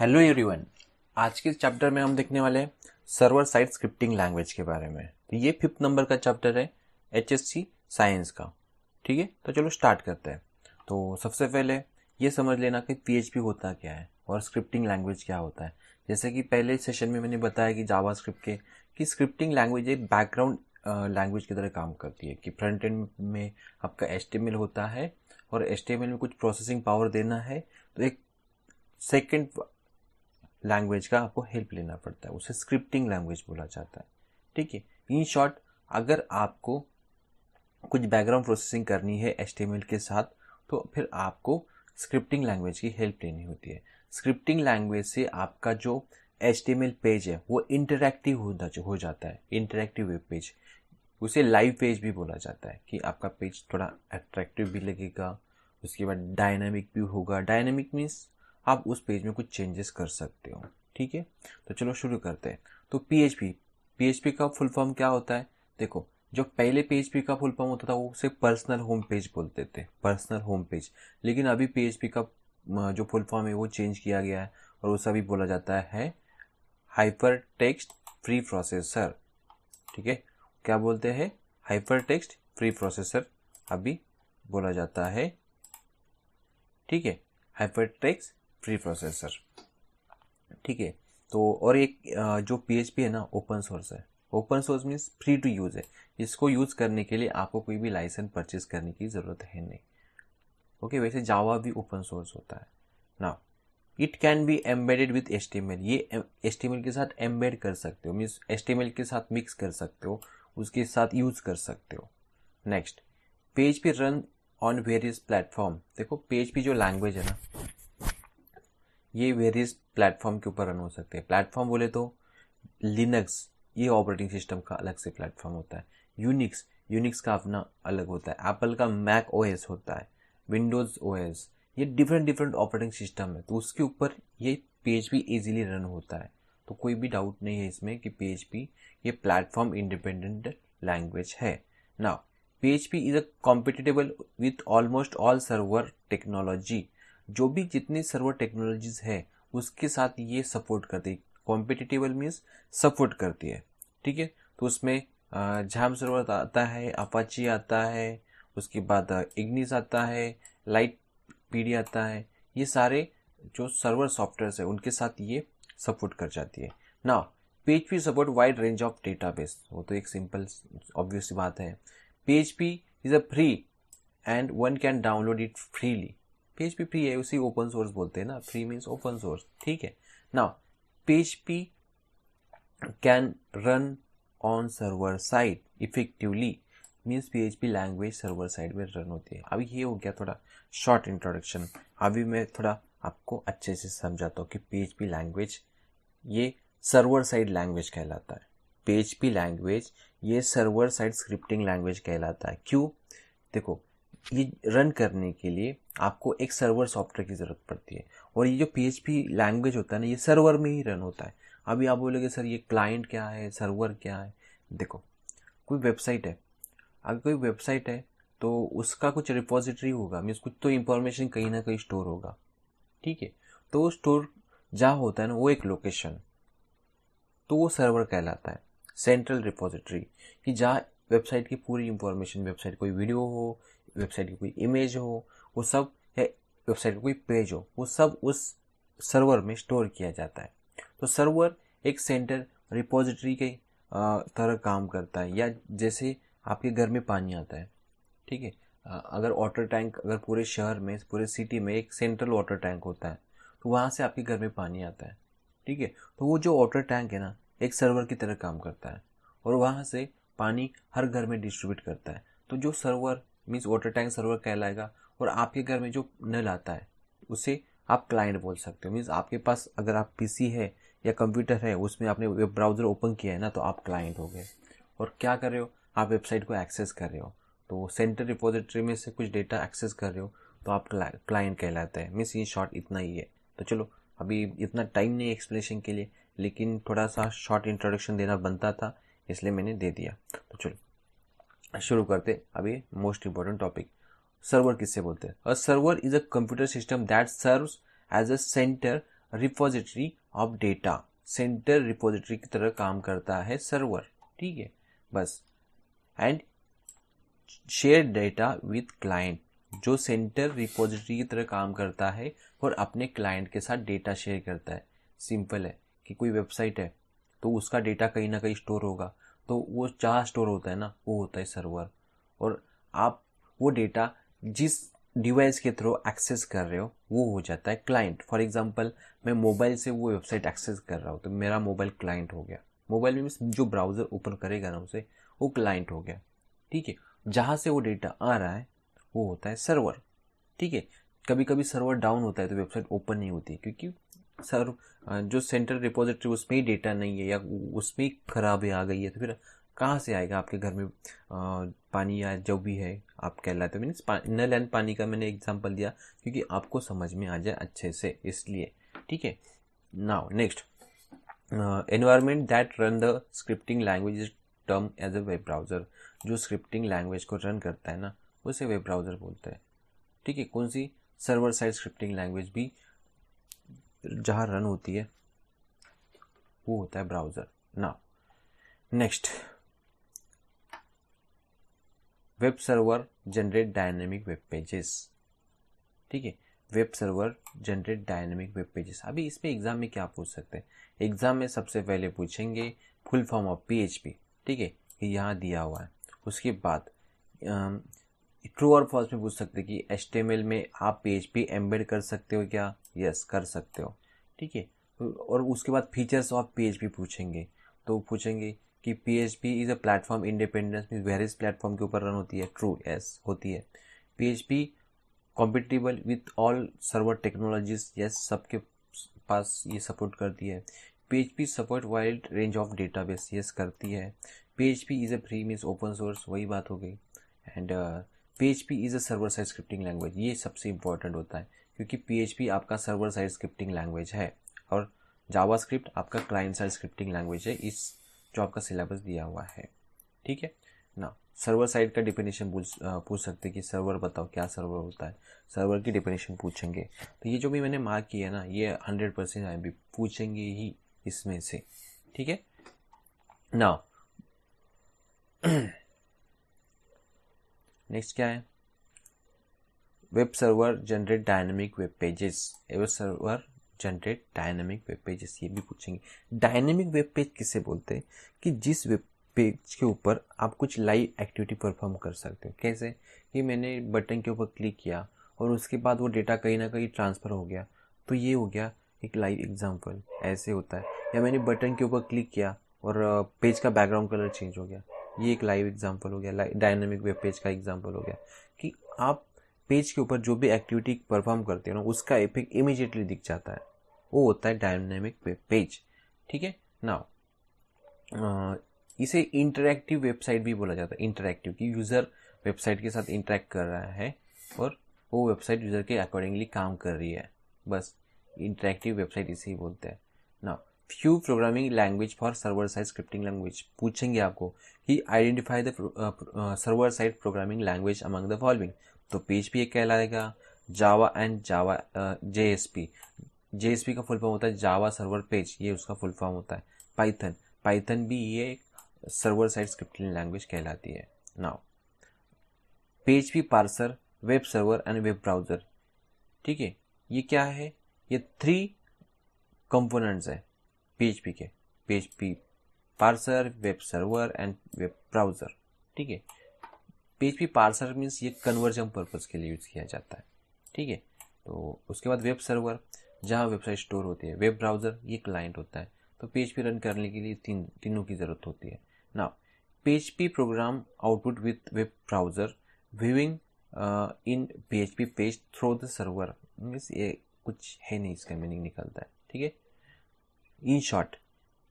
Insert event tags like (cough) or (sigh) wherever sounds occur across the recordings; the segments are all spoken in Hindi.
हेलो एवरीवन आज के चैप्टर में हम देखने वाले हैं सर्वर साइड स्क्रिप्टिंग लैंग्वेज के बारे में तो ये फिफ्थ नंबर का चैप्टर है एच साइंस का ठीक है तो चलो स्टार्ट करते हैं तो सबसे पहले ये समझ लेना कि पी होता क्या है और स्क्रिप्टिंग लैंग्वेज क्या होता है जैसे कि पहले सेशन में मैंने बताया कि जावा के कि स्क्रिप्टिंग लैंग्वेज एक बैकग्राउंड लैंग्वेज की तरह काम करती है कि फ्रंट एंड में आपका एस होता है और एस में कुछ प्रोसेसिंग पावर देना है तो एक सेकेंड लैंग्वेज का आपको हेल्प लेना पड़ता है उसे स्क्रिप्टिंग लैंग्वेज बोला जाता है ठीक है इन शॉर्ट अगर आपको कुछ बैकग्राउंड प्रोसेसिंग करनी है एच के साथ तो फिर आपको स्क्रिप्टिंग लैंग्वेज की हेल्प लेनी होती है स्क्रिप्टिंग लैंग्वेज से आपका जो एच पेज है वो इंटरेक्टिव हो जाता है इंटरेक्टिव वेब पेज उसे लाइव पेज भी बोला जाता है कि आपका पेज थोड़ा अट्रैक्टिव भी लगेगा उसके बाद डायनामिक भी होगा डायनामिक मीन्स आप उस पेज में कुछ चेंजेस कर सकते हो ठीक है तो चलो शुरू करते हैं तो पीएचपी पीएचपी का फुल फॉर्म क्या होता है देखो जो पहले पीएचपी का फुल फॉर्म होता था वो उसे पर्सनल होम पेज बोलते थे पर्सनल होम पेज लेकिन अभी पीएचपी का जो फुल फॉर्म है वो चेंज किया गया है और उसे अभी बोला जाता है हाइपर टेक्स्ट फ्री प्रोसेसर ठीक है क्या बोलते हैं हाइपर टेक्स्ट फ्री प्रोसेसर अभी बोला जाता है ठीक है हाइपर टेक्स्ट फ्री प्रोसेसर ठीक है तो और एक जो पी है ना ओपन सोर्स है open source means free to use है इसको यूज़ करने के लिए आपको कोई भी लाइसेंस परचेज करने की ज़रूरत है नहीं ओके okay, वैसे जावा भी ओपन सोर्स होता है ना it can be embedded with S ये एस के साथ एम्बेड कर सकते हो मीन्स एस के साथ मिक्स कर सकते हो उसके साथ यूज कर सकते हो नेक्स्ट पेज पे रन ऑन वेरियस प्लेटफॉर्म देखो पेज पे जो लैंग्वेज है ना ये वेरियस प्लेटफॉर्म के ऊपर रन हो सकते हैं प्लेटफॉर्म बोले तो लिनक्स ये ऑपरेटिंग सिस्टम का अलग से प्लेटफॉर्म होता है यूनिक्स यूनिक्स का अपना अलग होता है एप्पल का मैक ओ होता है विंडोज़ ओ ये डिफरेंट डिफरेंट ऑपरेटिंग सिस्टम है तो उसके ऊपर ये पेज भी इजीली रन होता है तो कोई भी डाउट नहीं है इसमें कि पेज भी ये प्लेटफॉर्म इंडिपेंडेंट लैंग्वेज है now P is a compatible with almost all server technology जो भी जितनी सर्वर टेक्नोलॉजीज है उसके साथ ये सपोर्ट करती है कॉम्पिटिटिवल मीन्स सपोर्ट करती है ठीक है तो उसमें झाम सर्वर आता है अपाची आता है उसके बाद इग्निस आता है लाइट पी आता है ये सारे जो सर्वर सॉफ्टवेयर है उनके साथ ये सपोर्ट कर जाती है ना page P support wide range of data base वो तो एक सिंपल ऑब्वियस बात है page P is a free and one can download it freely P free है उसी ओपन सोर्स बोलते हैं ना फ्री मीन्स ओपन सोर्स ठीक है now P can run on server side effectively means P language server side में रन होती है अभी ये हो गया थोड़ा शॉर्ट इंट्रोडक्शन अभी मैं थोड़ा आपको अच्छे से समझाता हूँ कि पी लैंग्वेज ये सर्वर साइड लैंग्वेज कहलाता है पी लैंग्वेज ये सर्वर साइड स्क्रिप्टिंग लैंग्वेज कहलाता है क्यों देखो ये रन करने के लिए आपको एक सर्वर सॉफ्टवेयर की ज़रूरत पड़ती है और ये जो पी लैंग्वेज होता है ना ये सर्वर में ही रन होता है अभी आप बोलोगे सर ये क्लाइंट क्या है सर्वर क्या है देखो कोई वेबसाइट है अगर कोई वेबसाइट है तो उसका कुछ रिपोजिटरी होगा मीन्स कुछ तो इंफॉर्मेशन कहीं ना कहीं स्टोर होगा ठीक है तो वो स्टोर जहाँ होता है ना वो एक लोकेशन तो वो सर्वर कहलाता है सेंट्रल रिपोजिटरी कि जहाँ वेबसाइट की पूरी इंफॉर्मेशन वेबसाइट कोई वीडियो हो वेबसाइट की कोई इमेज हो वो सब या वेबसाइट का कोई पेज हो वो सब उस सर्वर में स्टोर किया जाता है तो सर्वर एक सेंटर रिपोजिटरी के तरह काम करता है या जैसे आपके घर में पानी आता है ठीक है अगर वाटर टैंक अगर पूरे शहर में पूरे सिटी में एक सेंट्रल वाटर टैंक होता है तो वहाँ से आपके घर में पानी आता है ठीक है तो वो जो वाटर टैंक है ना एक सर्वर की तरह काम करता है और वहाँ से पानी हर घर में डिस्ट्रीब्यूट करता है तो जो server means water tank server कहलाएगा और आपके घर में जो नल आता है उसे आप क्लाइंट बोल सकते हो मीन्स आपके पास अगर आप पी है या कंप्यूटर है उसमें आपने वेब ब्राउज़र ओपन किया है ना तो आप क्लाइंट हो गए और क्या कर रहे हो आप वेबसाइट को एक्सेस कर रहे हो तो सेंटर रिपोजिटरी में से कुछ डेटा एक्सेस कर रहे हो तो आप क्लाइंट कहलाता है मीन्स ये शॉर्ट इतना ही है तो चलो अभी इतना टाइम नहीं एक्सप्लेनेशन के लिए लेकिन थोड़ा सा शॉर्ट इंट्रोडक्शन देना बनता था इसलिए मैंने दे दिया तो चलो शुरू करते अब ये मोस्ट इंपॉर्टेंट टॉपिक सर्वर किससे बोलते हैं और server is a computer system that serve as a center repository of data center repository की तरह काम करता है सर्वर ठीक है बस and share data with client जो सेंटर रिपोजिटरी की तरह काम करता है और अपने क्लाइंट के साथ डेटा शेयर करता है सिंपल है कि कोई वेबसाइट है तो उसका डेटा कहीं ना कहीं स्टोर होगा तो वो जहाँ स्टोर होता है ना वो होता है सर्वर और आप वो डेटा जिस डिवाइस के थ्रू एक्सेस कर रहे हो वो हो जाता है क्लाइंट फॉर एग्जांपल मैं मोबाइल से वो वेबसाइट एक्सेस कर रहा हूँ तो मेरा मोबाइल क्लाइंट हो गया मोबाइल में जो ब्राउज़र ओपन करेगा ना उसे वो क्लाइंट हो गया ठीक है जहाँ से वो डेटा आ रहा है वो होता है सर्वर ठीक है कभी कभी सर्वर डाउन होता है तो वेबसाइट ओपन नहीं होती क्योंकि सर जो सेंट्रल रिपोजिटरी उसमें ही डेटा नहीं है या उसमें खराबी आ गई है तो फिर कहाँ से आएगा आपके घर में पानी या जो भी है आप कहलाते हो मीन्स नल एंड पानी का मैंने एग्जाम्पल दिया क्योंकि आपको समझ में आ जाए अच्छे से इसलिए ठीक है now next environment that run the scripting language term as a web browser जो स्क्रिप्टिंग लैंग्वेज को रन करता है ना उसे वेब ब्राउज़र बोलते हैं ठीक है कौन सी सर्वर साइड स्क्रिप्टिंग लैंग्वेज भी जहाँ रन होती है वो होता है ब्राउज़र ना next web server generate dynamic web pages ठीक है web server generate dynamic web pages अभी इसमें एग्जाम में क्या पूछ सकते हैं एग्जाम में सबसे पहले पूछेंगे फुल फॉर्म ऑफ पीएचपी ठीक है ये यहाँ दिया हुआ है उसके बाद ट्रू और फॉल्स में पूछ सकते हैं कि एच में आप पी एच एम्बेड कर सकते हो क्या यस कर सकते हो ठीक है और उसके बाद features of P H P पूछेंगे तो पूछेंगे कि P H P is a platform independence mean various platform के ऊपर रन होती है ट्रू यस होती है P H P compatible with all server technologies yes सबके पास ये सपोर्ट करती है P H P support wild range of data base yes करती है P H P is a free means open source वही बात हो गई and P H P is a server side scripting language ये सबसे इंपॉर्टेंट होता है क्योंकि पी आपका सर्वर साइड स्क्रिप्टिंग लैंग्वेज है और जावास्क्रिप्ट आपका क्लाइंट साइड स्क्रिप्टिंग लैंग्वेज है इस जो आपका सिलेबस दिया हुआ है ठीक है ना सर्वर साइड का डिफिनेशन पूछ सकते कि सर्वर बताओ क्या सर्वर होता है सर्वर की डिफिनेशन पूछेंगे तो ये जो भी मैंने मार्क किया ना ये हंड्रेड परसेंट आई पूछेंगे ही इसमें से ठीक है ना नेक्स्ट (clears throat) क्या है web server generate dynamic web pages web server generate dynamic web pages ये भी पूछेंगे डायनेमिक वेब पेज किसे बोलते हैं कि जिस वेब पेज के ऊपर आप कुछ लाइव एक्टिविटी परफॉर्म कर सकते हो कैसे कि मैंने बटन के ऊपर क्लिक किया और उसके बाद वो डेटा कहीं ना कहीं ट्रांसफ़र हो गया तो ये हो गया एक लाइव एग्जाम्पल ऐसे होता है या मैंने बटन के ऊपर क्लिक किया और पेज का बैकग्राउंड कलर चेंज हो गया ये एक लाइव एग्जाम्पल हो गया डायनेमिक वेब पेज का एग्जाम्पल हो गया कि आप पेज के ऊपर जो भी एक्टिविटी परफॉर्म करते हैं ना उसका इफेक्ट इमिजिएटली दिख जाता है वो होता है डायनामिक पेज ठीक है नाउ इसे इंटरेक्टिव वेबसाइट भी बोला जाता है इंटरेक्टिव की यूज़र वेबसाइट के साथ इंटरेक्ट कर रहा है और वो वेबसाइट यूज़र के अकॉर्डिंगली काम कर रही है बस इंटरेक्टिव वेबसाइट इसे ही बोलते हैं now few programming language for server side scripting language पूछेंगे आपको कि identify the server side programming language among the following तो पी एक कहलाएगा Java and Java J S P J S P का फुल फॉर्म होता है जावा सर्वर पेज ये उसका फुल फॉर्म होता है पाइथन पाइथन भी ये एक सर्वर साइड स्क्रिप्टिंग लैंग्वेज कहलाती है now page P parser web server and web browser ठीक है ये क्या है ये थ्री कंपोनेंट्स है पी के page P parser web server and web browser ठीक है पीएचपी parser मीन्स ये कन्वर्जन purpose के लिए यूज किया जाता है ठीक है तो उसके बाद वेब सर्वर जहाँ वेबसाइट स्टोर होती है वेब ब्राउजर ये क्लाइंट होता है तो पीएचपी रन करने के लिए तीन तीनों की जरूरत होती है ना PHP program output with web browser uh, in PHP page through the server means ये कुछ है नहीं इसका मीनिंग निकलता है ठीक है in short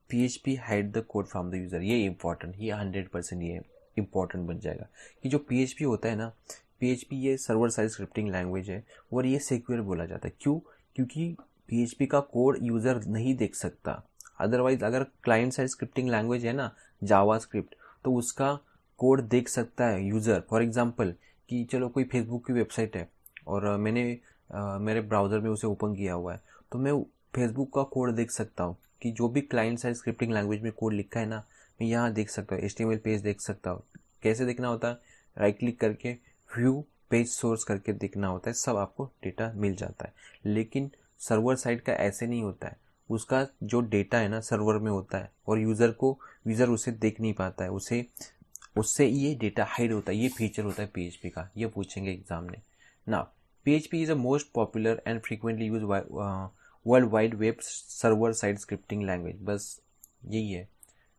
P H P hide the code from the user ये इंपॉर्टेंट ये हंड्रेड परसेंट ये इम्पॉर्टेंट बन जाएगा कि जो पी होता है ना पी ये सर्वर साइड स्क्रिप्टिंग लैंग्वेज है और ये सिक्योर बोला जाता है क्यों क्योंकि पी का कोड यूज़र नहीं देख सकता अदरवाइज अगर क्लाइंट साइड स्क्रिप्टिंग लैंग्वेज है ना जावा स्क्रिप्ट तो उसका कोड देख सकता है यूज़र फॉर एग्जाम्पल कि चलो कोई फेसबुक की वेबसाइट है और मैंने आ, मेरे ब्राउज़र में उसे ओपन किया हुआ है तो मैं फेसबुक का कोड देख सकता हूँ कि जो भी क्लाइंट साइड स्क्रिप्टिंग लैंग्वेज में कोड लिखा है ना मैं यहाँ देख सकता हूँ एच पेज देख सकता हूँ कैसे देखना होता है राइट क्लिक करके व्यू पेज सोर्स करके देखना होता है सब आपको डेटा मिल जाता है लेकिन सर्वर साइड का ऐसे नहीं होता है उसका जो डेटा है ना सर्वर में होता है और यूज़र को यूज़र उसे देख नहीं पाता है उसे उससे ये डेटा हाइड होता है ये फीचर होता है पी का ये पूछेंगे एग्जाम में ना P is a most popular and frequently use world wide web server side scripting language बस यही है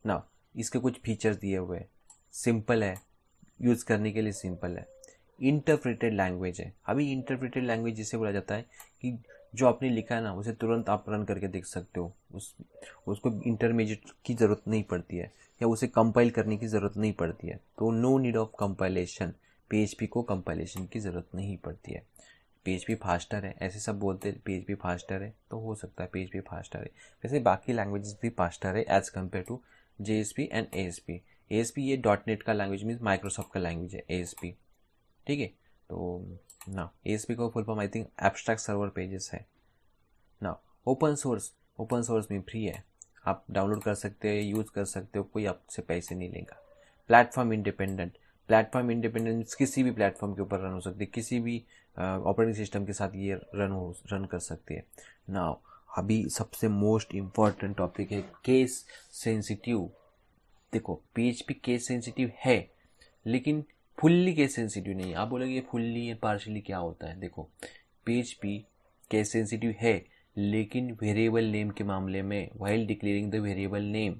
ना इसके कुछ फीचर्स दिए हुए हैं सिंपल है यूज़ करने के लिए सिंपल है इंटरप्रेटेड लैंग्वेज है अभी इंटरप्रेटेड लैंग्वेज जिसे बोला जाता है कि जो आपने लिखा है ना उसे तुरंत आप रन करके देख सकते हो उस उसको इंटरमीडिएट की ज़रूरत नहीं पड़ती है या उसे कंपाइल करने की ज़रूरत नहीं पड़ती है तो no need of compilation P को कंपाइलेशन की ज़रूरत नहीं पड़ती है पी फास्टर है ऐसे सब बोलते हैं पी फास्टर है तो हो सकता है पी फास्टर है वैसे बाकी लैंग्वेजेस भी फास्टर है as compare to J S P and A S P A S P ये डॉट नेट का लैंग्वेज मीन्स माइक्रोसॉफ्ट का लैंग्वेज है ए एस पी ठीक है तो ना ए एस पी का full form I think abstract server pages है ना ओपन सोर्स ओपन सोर्स में फ्री है आप डाउनलोड कर सकते हो यूज़ कर सकते हो कोई आपसे पैसे नहीं लेगा प्लेटफॉर्म इंडिपेंडेंट प्लेटफॉर्म इंडिपेंडेंट किसी भी प्लेटफॉर्म के ऊपर रन हो सकती है किसी भी ऑपरेटिंग uh, सिस्टम के साथ ये रन हो रन कर सकती है ना अभी सबसे मोस्ट इम्पॉर्टेंट टॉपिक है केस सेंसिटिव देखो पीएचपी केस सेंसिटिव है लेकिन फुल्ली केस सेंसिटिव नहीं आप बोलेंगे फुल्ली या पार्शली क्या होता है देखो पीएचपी केस सेंसिटिव है लेकिन वेरिएबल नेम के मामले में while declaring the variable name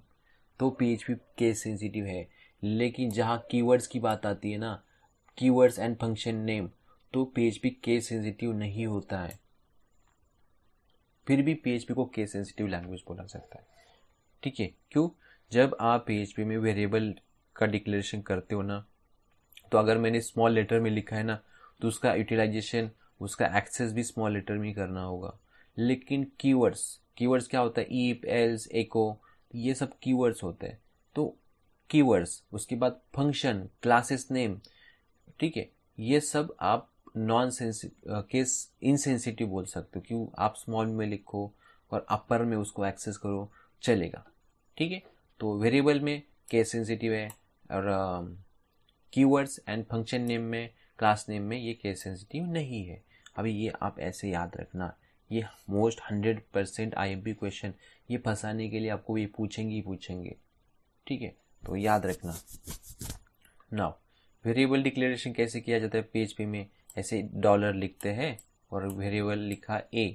तो पीएचपी केस सेंसिटिव है लेकिन जहाँ कीवर्ड्स की बात आती है ना कीवर्ड्स एंड फंक्शन नेम तो पीएचपी केस सेंसिटिव नहीं होता है फिर भी पीएचपी को केस सेंसिटिव लैंग्वेज बोला सकता है ठीक है क्यों जब आप पीएचपी में वेरिएबल का डिक्लेरेशन करते हो ना तो अगर मैंने स्मॉल लेटर में लिखा है ना तो उसका यूटिलाइजेशन उसका एक्सेस भी स्मॉल लेटर में करना होगा लेकिन कीवर्ड्स कीवर्ड्स क्या होता है ईप एल्स एको ये सब कीवर्ड्स होते हैं तो कीवर्ड्स उसके बाद फंक्शन क्लासेस नेम ठीक है ये सब आप नॉन सेंसि केस इनसेंसिटिव बोल सकते हो क्यों आप स्मॉल में लिखो और अपर में उसको एक्सेस करो चलेगा ठीक है तो वेरिएबल में केस सेंसिटिव है और कीवर्ड्स एंड फंक्शन नेम में क्लास नेम में ये केस सेंसिटिव नहीं है अभी ये आप ऐसे याद रखना ये most hundred percent I M P question ये फंसाने के लिए आपको ये पूछेंगे ही पूछेंगे ठीक है तो याद रखना नाउ वेरिएबल डिक्लेरेशन कैसे किया जाता है पेज पे में ऐसे डॉलर लिखते हैं और वेरिएबल लिखा ए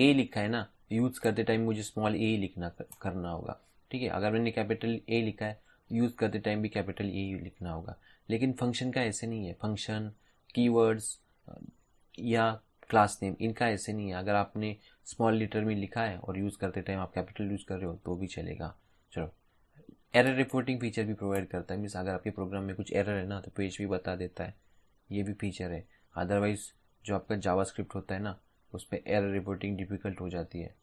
ए लिखा है ना यूज़ करते टाइम मुझे स्मॉल ए ही लिखना करना होगा ठीक है अगर मैंने कैपिटल ए लिखा है यूज़ करते टाइम भी कैपिटल ए लिखना होगा लेकिन फंक्शन का ऐसे नहीं है फंक्शन कीवर्ड्स या क्लास नेम इनका ऐसे नहीं है अगर आपने स्मॉल लेटर में लिखा है और यूज़ करते टाइम आप कैपिटल यूज़ कर रहे हो तो भी चलेगा चलो एरर रिपोर्टिंग फीचर भी प्रोवाइड करता है मीन्स अगर आपके प्रोग्राम में कुछ एरर है ना तो पेज भी बता देता है ये भी फीचर है अदरवाइज़ जो आपका जावा होता है ना उस पर एयर रिपोर्टिंग डिफ़िकल्ट हो जाती है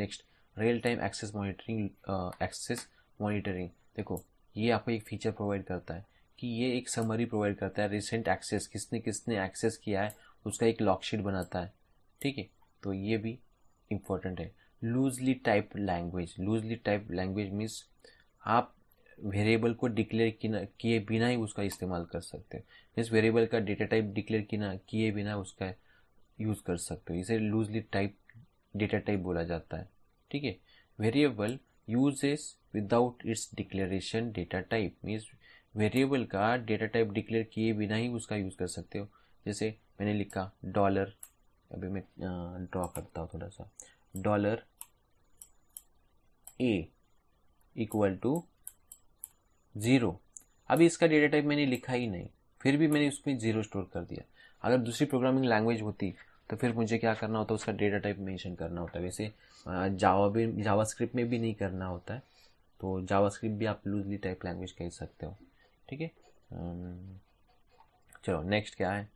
next real time access monitoring access monitoring देखो ये आपको एक फीचर प्रोवाइड करता है कि ये एक समरी प्रोवाइड करता है रिसेंट एक्सेस किसने किसने एक्सेस किया है उसका एक लॉकशीट बनाता है ठीक है तो ये भी इम्पोर्टेंट है loosely type language loosely type language means आप वेरिएबल को डिक्लेयर किए बिना ही उसका इस्तेमाल कर सकते हो मीन्स वेरिएबल का डेटा टाइप डिक्लेयर किना किए बिना उसका यूज़ कर सकते हो इसे लूजली टाइप डेटा टाइप बोला जाता है ठीक है variable uses without its declaration data type means variable का डेटा टाइप डिक्लेयर किए बिना ही उसका यूज़ कर सकते हो जैसे मैंने लिखा डॉलर अभी मैं ड्रॉ करता हूँ थोड़ा सा dollar A equal to zero अभी इसका डेटा टाइप मैंने लिखा ही नहीं फिर भी मैंने उसमें ज़ीरो स्टोर कर दिया अगर दूसरी प्रोग्रामिंग लैंग्वेज होती तो फिर मुझे क्या करना होता उसका डेटा टाइप मेंशन करना होता है वैसे जावा भी जावा में भी नहीं करना होता है तो जावा भी आप लूजली टाइप लैंग्वेज कह सकते हो ठीक है चलो नेक्स्ट क्या है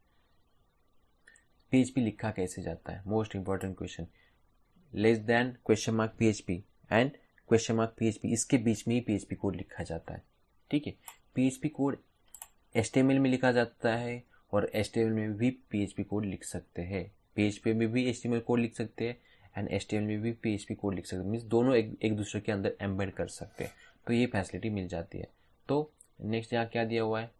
पी लिखा कैसे जाता है most important question less than question mark P and question mark PHP इसके बीच में ही पी कोड लिखा जाता है ठीक है पीएचपी कोड एस में लिखा जाता है और एस में भी पीएचपी कोड लिख सकते हैं पीएचपी में भी एस कोड लिख सकते हैं एंड एस टी में भी पीएचपी कोड लिख सकते हैं मीन्स दोनों एक एक दूसरे के अंदर एम्बेड कर सकते हैं तो ये फैसिलिटी मिल जाती है तो नेक्स्ट यहाँ क्या दिया हुआ है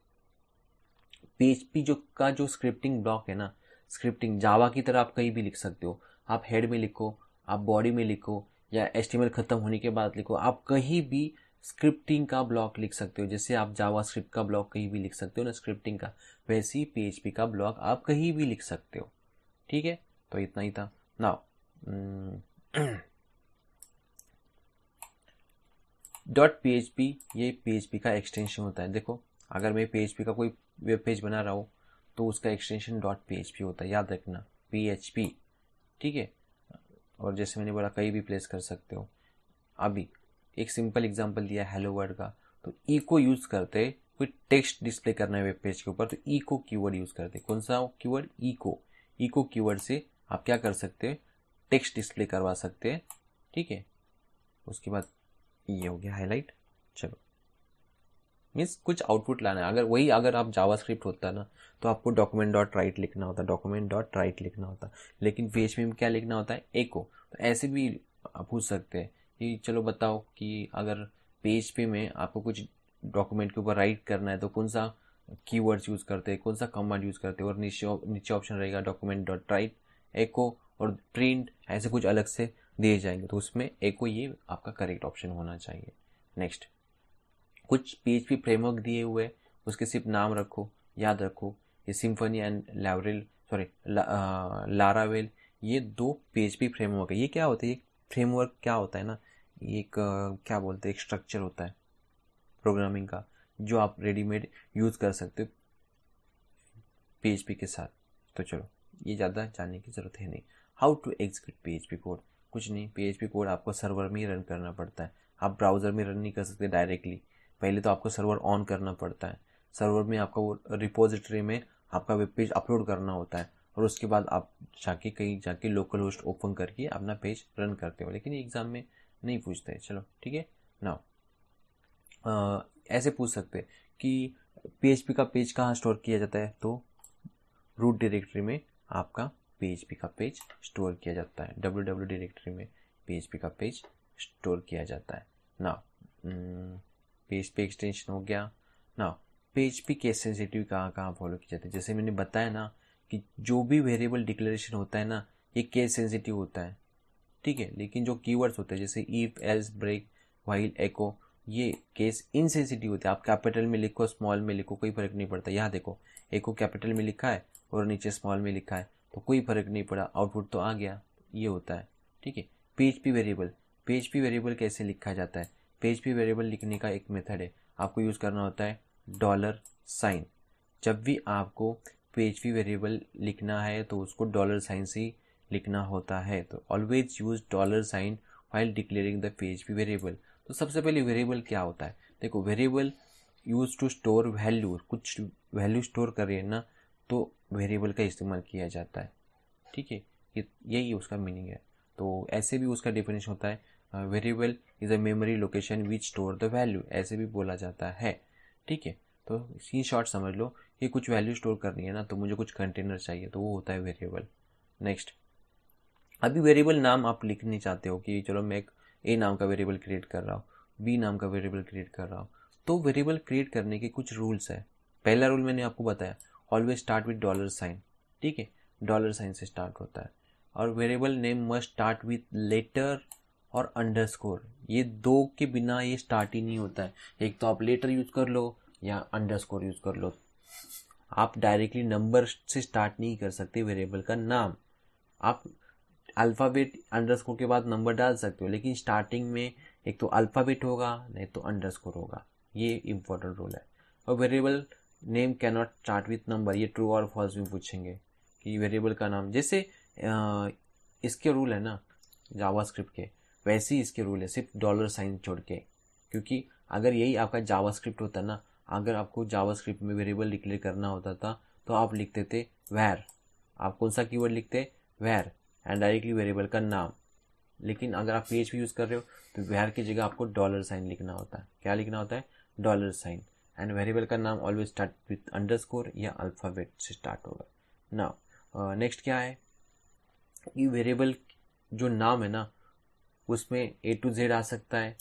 पीएचपी जो का जो स्क्रिप्टिंग ब्लॉक है ना स्क्रिप्टिंग जावा की तरह आप कहीं भी लिख सकते हो आप हेड में लिखो आप बॉडी में लिखो या एस ख़त्म होने के बाद लिखो आप कहीं भी स्क्रिप्टिंग का ब्लॉक लिख सकते हो जैसे आप जावा स्क्रिप्ट का ब्लॉक कहीं भी लिख सकते हो ना स्क्रिप्टिंग का वैसे ही पीएचपी का ब्लॉक आप कहीं भी लिख सकते हो ठीक है तो इतना ही था नाउ डॉट पी ये पी का एक्सटेंशन होता है देखो अगर मैं पी का कोई वेब पेज बना रहा हूँ तो उसका एक्सटेंशन डॉट पी होता है याद रखना पी ठीक है और जैसे मैंने बोला कहीं भी प्लेस कर सकते हो अभी एक सिंपल एग्जाम्पल दिया हेलो वर्ड का तो ई को यूज़ करते कोई टेक्स्ट डिस्प्ले करना है वेब पेज के ऊपर तो ई को कीवर्ड यूज़ करते कौन सा कीवर्ड ई को ई को कीवर्ड से आप क्या कर सकते हैं टेक्स्ट डिस्प्ले करवा सकते हैं ठीक है उसके बाद ये हो गया हाईलाइट चलो मीन्स कुछ आउटपुट लाना है अगर वही अगर आप जावास्क्रिप्ट होता ना तो आपको डॉक्यूमेंट डॉट राइट लिखना होता डॉक्यूमेंट डॉट राइट लिखना होता लेकिन पी में क्या लिखना होता है एको तो ऐसे भी पूछ सकते हैं कि चलो बताओ कि अगर पेज पे में आपको कुछ डॉक्यूमेंट के ऊपर राइट करना है तो कौन सा कीवर्ड्स यूज़ करते हैं कौन सा कमांड यूज़ करते हैं और नीचे नीचे ऑप्शन रहेगा डॉक्यूमेंट डॉट राइट एको और प्रिंट ऐसे कुछ अलग से दिए जाएंगे तो उसमें एको ये आपका करेक्ट ऑप्शन होना चाहिए नेक्स्ट कुछ पेज पी फ्रेमवर्क दिए हुए उसके सिर्फ नाम रखो याद रखो ये सिम्फनी एंड लैवरिल सॉरी लारावेल ये दो पेज पी फ्रेमवर्क है ये क्या होता है ये फ्रेमवर्क क्या होता है ना एक क्या बोलते हैं एक स्ट्रक्चर होता है प्रोग्रामिंग का जो आप रेडीमेड यूज़ कर सकते हो पी के साथ तो चलो ये ज़्यादा जानने की ज़रूरत है नहीं how to execute P code कुछ नहीं पी कोड आपको सर्वर में ही रन करना पड़ता है आप ब्राउज़र में रन नहीं कर सकते डायरेक्टली पहले तो आपको सर्वर ऑन करना पड़ता है सर्वर में आपका वो रिपोजिटरी में आपका वेब पेज अपलोड करना होता है और उसके बाद आप जाके कहीं जाके लोकल होस्ट ओपन करके अपना पेज रन करते हो लेकिन एग्ज़ाम में नहीं पूछते चलो ठीक है ना ऐसे पूछ सकते कि पी का पेज कहाँ स्टोर किया जाता है तो रूट डायरेक्टरी में आपका पी का पेज स्टोर किया जाता है डब्ल्यू डब्ल्यू डायरेक्टरी में पी का पेज स्टोर किया जाता है ना पेज पे एक्सटेंशन हो गया ना पेज पी के सेंसिटिव कहाँ कहाँ फॉलो किया जाता है जैसे मैंने बताया ना कि जो भी वेरिएबल डिक्लेरेशन होता है ना ये केस सेंसिटिव होता है ठीक है लेकिन जो कीवर्ड्स होते हैं जैसे if else break while echo ये केस इनसेंसिटिव होते हैं आप कैपिटल में लिखो स्मॉल में लिखो कोई फर्क नहीं पड़ता यहाँ देखो एको कैपिटल में लिखा है और नीचे स्मॉल में लिखा है तो कोई फर्क नहीं पड़ा आउटपुट तो आ गया ये होता है ठीक है पी वेरिएबल पी वेरिएबल कैसे लिखा जाता है पी वेरिएबल लिखने का एक मेथड है आपको यूज़ करना होता है डॉलर साइन जब भी आपको पी वेरिएबल लिखना है तो उसको डॉलर साइन से ही लिखना होता है तो always use dollar sign while declaring the page भी वेरिएबल तो सबसे पहले वेरिएबल क्या होता है देखो variable use to store value कुछ वैल्यू स्टोर कर रही है ना तो वेरिएबल का इस्तेमाल किया जाता है ठीक है यही उसका मीनिंग है तो ऐसे भी उसका डिफिनेशन होता है variable is a memory location which store the value ऐसे भी बोला जाता है ठीक है तो सी शॉर्ट समझ लो कि कुछ वैल्यू स्टोर करनी है ना तो मुझे कुछ कंटेनर चाहिए तो वो होता है वेरिएबल नेक्स्ट अभी वेरिएबल नाम आप लिखने चाहते हो कि चलो मैं एक ए नाम का वेरिएबल क्रिएट कर रहा हूँ बी नाम का वेरिएबल क्रिएट कर रहा हूँ तो वेरिएबल क्रिएट करने के कुछ रूल्स है पहला रूल मैंने आपको बताया always start with dollar sign ठीक है डॉलर साइन से स्टार्ट होता है और variable name must start with letter और अंडरस्कोर ये दो के बिना ये स्टार्ट ही नहीं होता है एक तो आप लेटर यूज कर लो या अंडरस्कोर यूज कर लो आप डायरेक्टली नंबर से स्टार्ट नहीं कर सकते वेरिएबल का नाम आप अल्फ़ाबेट अंडरस्कोर के बाद नंबर डाल सकते हो लेकिन स्टार्टिंग में एक तो अल्फ़ाबेट होगा नहीं तो अंडरस्कोर होगा ये इंपॉर्टेंट रूल है और variable name cannot start with number ये ट्रू और फॉल्स में पूछेंगे कि वेरिएबल का नाम जैसे इसके रूल है ना जावा स्क्रिप्ट के वैसे ही इसके रूल है सिर्फ डॉलर साइन छोड़ के क्योंकि अगर यही आपका जावा स्क्रिप्ट होता ना अगर आपको जावा स्क्रिप्ट में वेरिएबल डिक्लेयर करना होता था तो आप लिखते थे वैर आप कौन सा कीवर्ड लिखते वैर एंड डायरेक्टली वेरिएबल का नाम लेकिन अगर आप पी यूज़ कर रहे हो तो बिहार की जगह आपको डॉलर साइन लिखना होता है क्या लिखना होता है डॉलर साइन एंड वेरिएबल का नाम ऑलवेज स्टार्ट विथ स्कोर या अल्फ़ाबेट से स्टार्ट होगा ना नेक्स्ट क्या है कि वेरिएबल जो नाम है ना उसमें ए टू जेड आ सकता है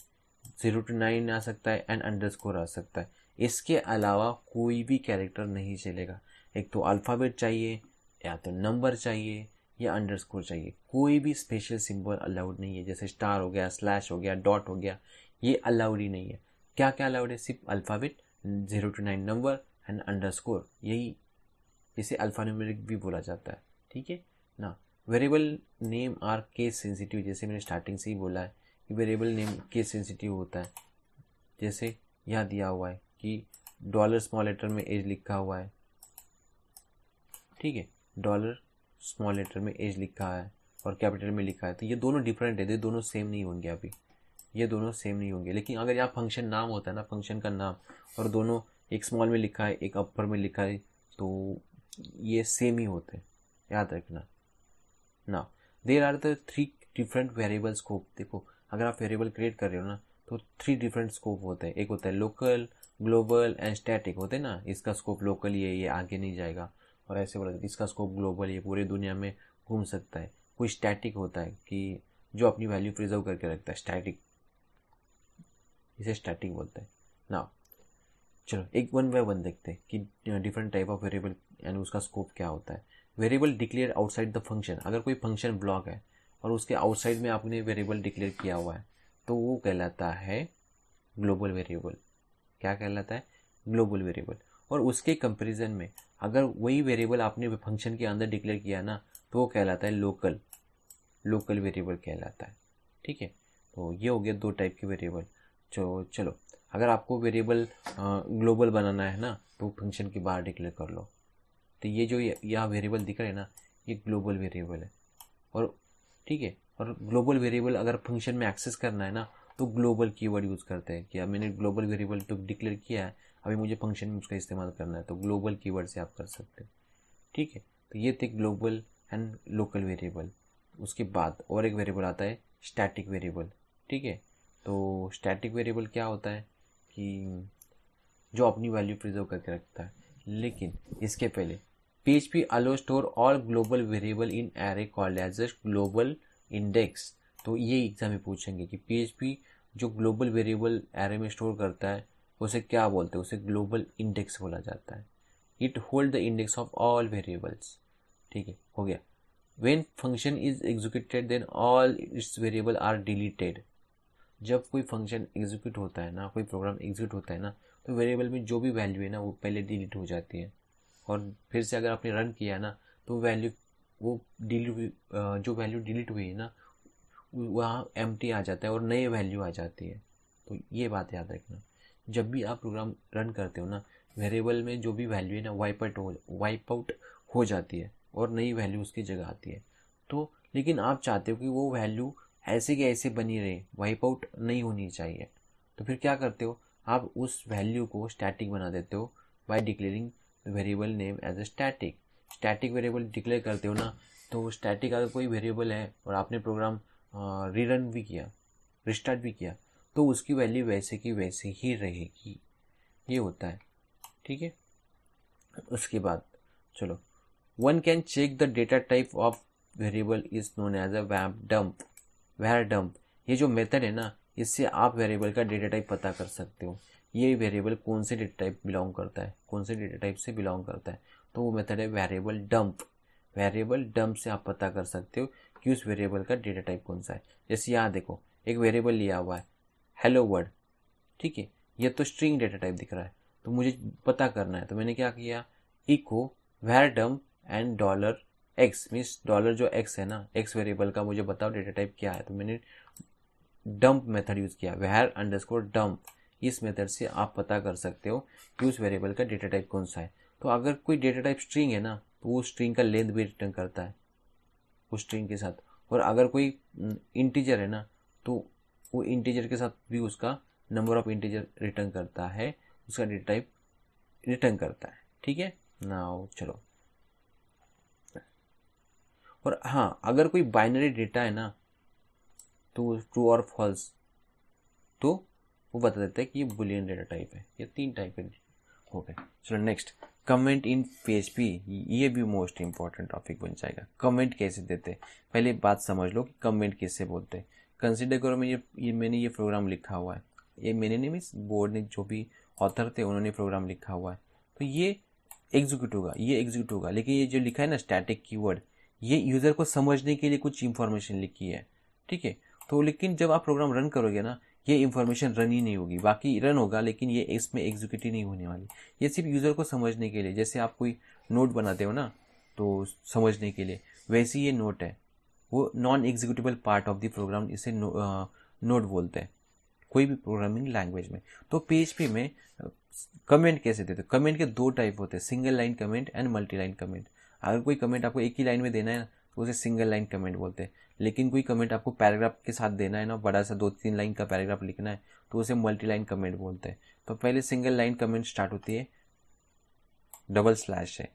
जीरो टू नाइन आ सकता है एंड अंडर स्कोर आ सकता है इसके अलावा कोई भी कैरेक्टर नहीं चलेगा एक तो अल्फ़ाबेट चाहिए या तो नंबर चाहिए या अंडरस्कोर चाहिए कोई भी स्पेशल सिंबल अलाउड नहीं है जैसे स्टार हो गया स्लैश हो गया डॉट हो गया ये अलाउड ही नहीं है क्या क्या अलाउड है सिर्फ alphabet zero to nine number and underscore यही इसे अल्फ़ानूमेरिक भी बोला जाता है ठीक है ना variable name are case sensitive जैसे मैंने स्टार्टिंग से ही बोला है कि वेरिएबल नेम केस सेंसिटिव होता है जैसे यह दिया हुआ है कि डॉलर स्मॉल लेटर में एज लिखा हुआ है ठीक है डॉलर स्मॉल लेटर में एज लिखा है और कैपिटल में लिखा है तो ये दोनों डिफरेंट है ये दोनों सेम नहीं होंगे अभी ये दोनों सेम नहीं होंगे लेकिन अगर यहाँ फंक्शन नाम होता है ना फंक्शन का नाम और दोनों एक स्मॉल में लिखा है एक अपर में लिखा है तो ये सेम ही होते हैं याद रखना ना there are the three different variable scope देखो अगर आप वेरिएबल क्रिएट कर रहे हो ना तो थ्री डिफरेंट स्कोप होते हैं एक होता है लोकल ग्लोबल एंड स्टैटिक होते हैं ना इसका स्कोप लोकल ही है ये आगे नहीं जाएगा और ऐसे बोला जाता इसका स्कोप ग्लोबल है पूरी दुनिया में घूम सकता है कोई स्टैटिक होता है कि जो अपनी वैल्यू प्रिजर्व करके रखता है स्टैटिक इसे स्टैटिक बोलते हैं ना चलो एक वन बाय वन देखते हैं कि डिफरेंट टाइप ऑफ वेरिएबल यानी उसका स्कोप क्या होता है variable declare outside the function अगर कोई फंक्शन ब्लॉक है और उसके आउटसाइड में आपने वेरिएबल डिक्लेयर किया हुआ है तो वो कहलाता है ग्लोबल वेरिएबल क्या कहलाता है ग्लोबल वेरिएबल और उसके कंपेरिजन में अगर वही वेरिएबल आपने फंक्शन के अंदर डिक्लेयर किया ना तो वो कहलाता है लोकल लोकल वेरिएबल कहलाता है ठीक है तो ये हो गया दो टाइप के वेरिएबल जो तो चलो अगर आपको वेरिएबल ग्लोबल बनाना है ना तो फंक्शन के बाहर डिक्लेयर कर लो तो ये जो यह वेरिएबल दिख रहा है ना ये ग्लोबल वेरिएबल है और ठीक है और ग्लोबल वेरिएबल अगर फंक्शन में एक्सेस करना है ना तो ग्लोबल कीवर्ड यूज़ करते हैं कि मैंने ग्लोबल वेरिएबल तो डिक्लेयर किया है अभी मुझे फंक्शन में उसका इस्तेमाल करना है तो ग्लोबल कीवर्ड से आप कर सकते हैं ठीक है तो ये थे ग्लोबल एंड लोकल वेरिएबल उसके बाद और एक वेरिएबल आता है स्टैटिक वेरिएबल ठीक है तो स्टैटिक वेरिएबल क्या होता है कि जो अपनी वैल्यू प्रिजर्व करके रखता है लेकिन इसके पहले P H P allow store all global variable in array called as global index तो ये एग्जाम में पूछेंगे कि पी एच पी जो ग्लोबल वेरिएबल एरे में स्टोर करता है उसे क्या बोलते हैं उसे ग्लोबल इंडेक्स बोला जाता है it hold the index of all variables ठीक है हो गया when function is executed then all its variable are deleted जब कोई फंक्शन एग्जीक्यूट होता है ना कोई प्रोग्राम एग्जीक्यूट होता है ना तो वेरिएबल में जो भी वैल्यू है ना वो पहले डिलीट हो जाती है और फिर से अगर आपने रन किया ना तो वैल्यू वो डिलीट जो वैल्यू डिलीट हुई है ना वहाँ एम आ जाता है और नए वैल्यू आ जाती है तो ये बात याद रखना जब भी आप प्रोग्राम रन करते हो ना वेरिएबल में जो भी वैल्यू है ना वाइप आउट हो वाइप आउट हो जाती है और नई वैल्यू उसकी जगह आती है तो लेकिन आप चाहते हो कि वो वैल्यू ऐसे के ऐसे बनी रहे वाइप आउट नहीं होनी चाहिए तो फिर क्या करते हो आप उस वैल्यू को स्टैटिक बना देते हो by declaring variable name as a static static variable declare करते हो ना तो स्टैटिक अगर कोई वेरिएबल है और आपने प्रोग्राम रीरन भी किया रिस्टार्ट भी किया तो उसकी वैल्यू वैसे की वैसे ही रहेगी ये होता है ठीक है उसके बाद चलो one can check the data type of variable is known as a var dump var dump ये जो मेथड है ना इससे आप वेरिएबल का डेटा टाइप पता कर सकते हो ये वेरिएबल कौन से डेटा टाइप बिलोंग करता है कौन से डेटा टाइप से बिलोंग करता है तो वो मेथड है वेरिएबल डंप वेरिएबल डंप से आप पता कर सकते हो कि उस वेरिएबल का डेटा टाइप कौन सा है जैसे यहाँ देखो एक वेरिएबल लिया हुआ है हेलो वर्ड ठीक है यह तो स्ट्रिंग डेटा टाइप दिख रहा है तो मुझे पता करना है तो मैंने क्या किया echo var dump and dollar x means dollar जो एक्स है ना एक्स वेरिएबल का मुझे बताओ डेटा टाइप क्या है तो मैंने डम्प मेथड यूज़ किया वेर अंडर स्कोर डंप इस मेथड से आप पता कर सकते हो कि उस वेरिएबल का डेटा टाइप कौन सा है तो अगर कोई डेटा टाइप स्ट्रिंग है ना तो वो स्ट्रिंग का लेंथ भी रिटर्न करता है उस स्ट्रिंग के साथ और अगर कोई इंटीजर है ना तो वो इंटीजर के साथ भी उसका नंबर ऑफ इंटीजर रिटर्न करता है उसका डेटा टाइप रिटर्न करता है ठीक है ना चलो और हाँ अगर कोई बाइनरी डेटा है ना तो ट्रू और फॉल्स तो वो बता देता है कि ये बुलियन डेटा टाइप है ये तीन टाइप के हो गए चलो नेक्स्ट कमेंट इन फेस पी ये भी मोस्ट इंपॉर्टेंट टॉपिक बन जाएगा कमेंट कैसे देते पहले बात समझ लो कि कमेंट कैसे बोलते हैं कंसिडर करो मैं ये, ये मैंने ये प्रोग्राम लिखा हुआ है ये मैंने नहीं मीन्स बोर्ड ने जो भी ऑथर थे उन्होंने प्रोग्राम लिखा हुआ है तो ये एग्जीक्यूट होगा ये एग्जीक्यूट होगा लेकिन ये जो लिखा है ना स्टैटिक कीवर्ड ये यूज़र को समझने के लिए कुछ इन्फॉर्मेशन लिखी है ठीक है तो लेकिन जब आप प्रोग्राम रन करोगे ना ये इन्फॉर्मेशन रन ही नहीं होगी बाकी रन होगा लेकिन ये इसमें एग्जीक्यूटिव नहीं होने वाली ये सिर्फ यूज़र को समझने के लिए जैसे आप कोई नोट बनाते हो ना तो समझने के लिए वैसी ये नोट है वो non executable part of the program इसे नोड uh, बोलते हैं कोई भी प्रोग्रामिंग लैंग्वेज में तो पीएचपी में कमेंट uh, कैसे देते हैं कमेंट के दो टाइप होते हैं single line comment and multi line comment अगर कोई कमेंट आपको एक ही लाइन में देना है तो उसे सिंगल लाइन कमेंट बोलते हैं लेकिन कोई कमेंट आपको पैराग्राफ के साथ देना है ना बड़ा सा दो तीन लाइन का पैराग्राफ लिखना है तो उसे मल्टी लाइन कमेंट बोलते हैं तो पहले सिंगल लाइन कमेंट स्टार्ट होती है डबल स्लैश है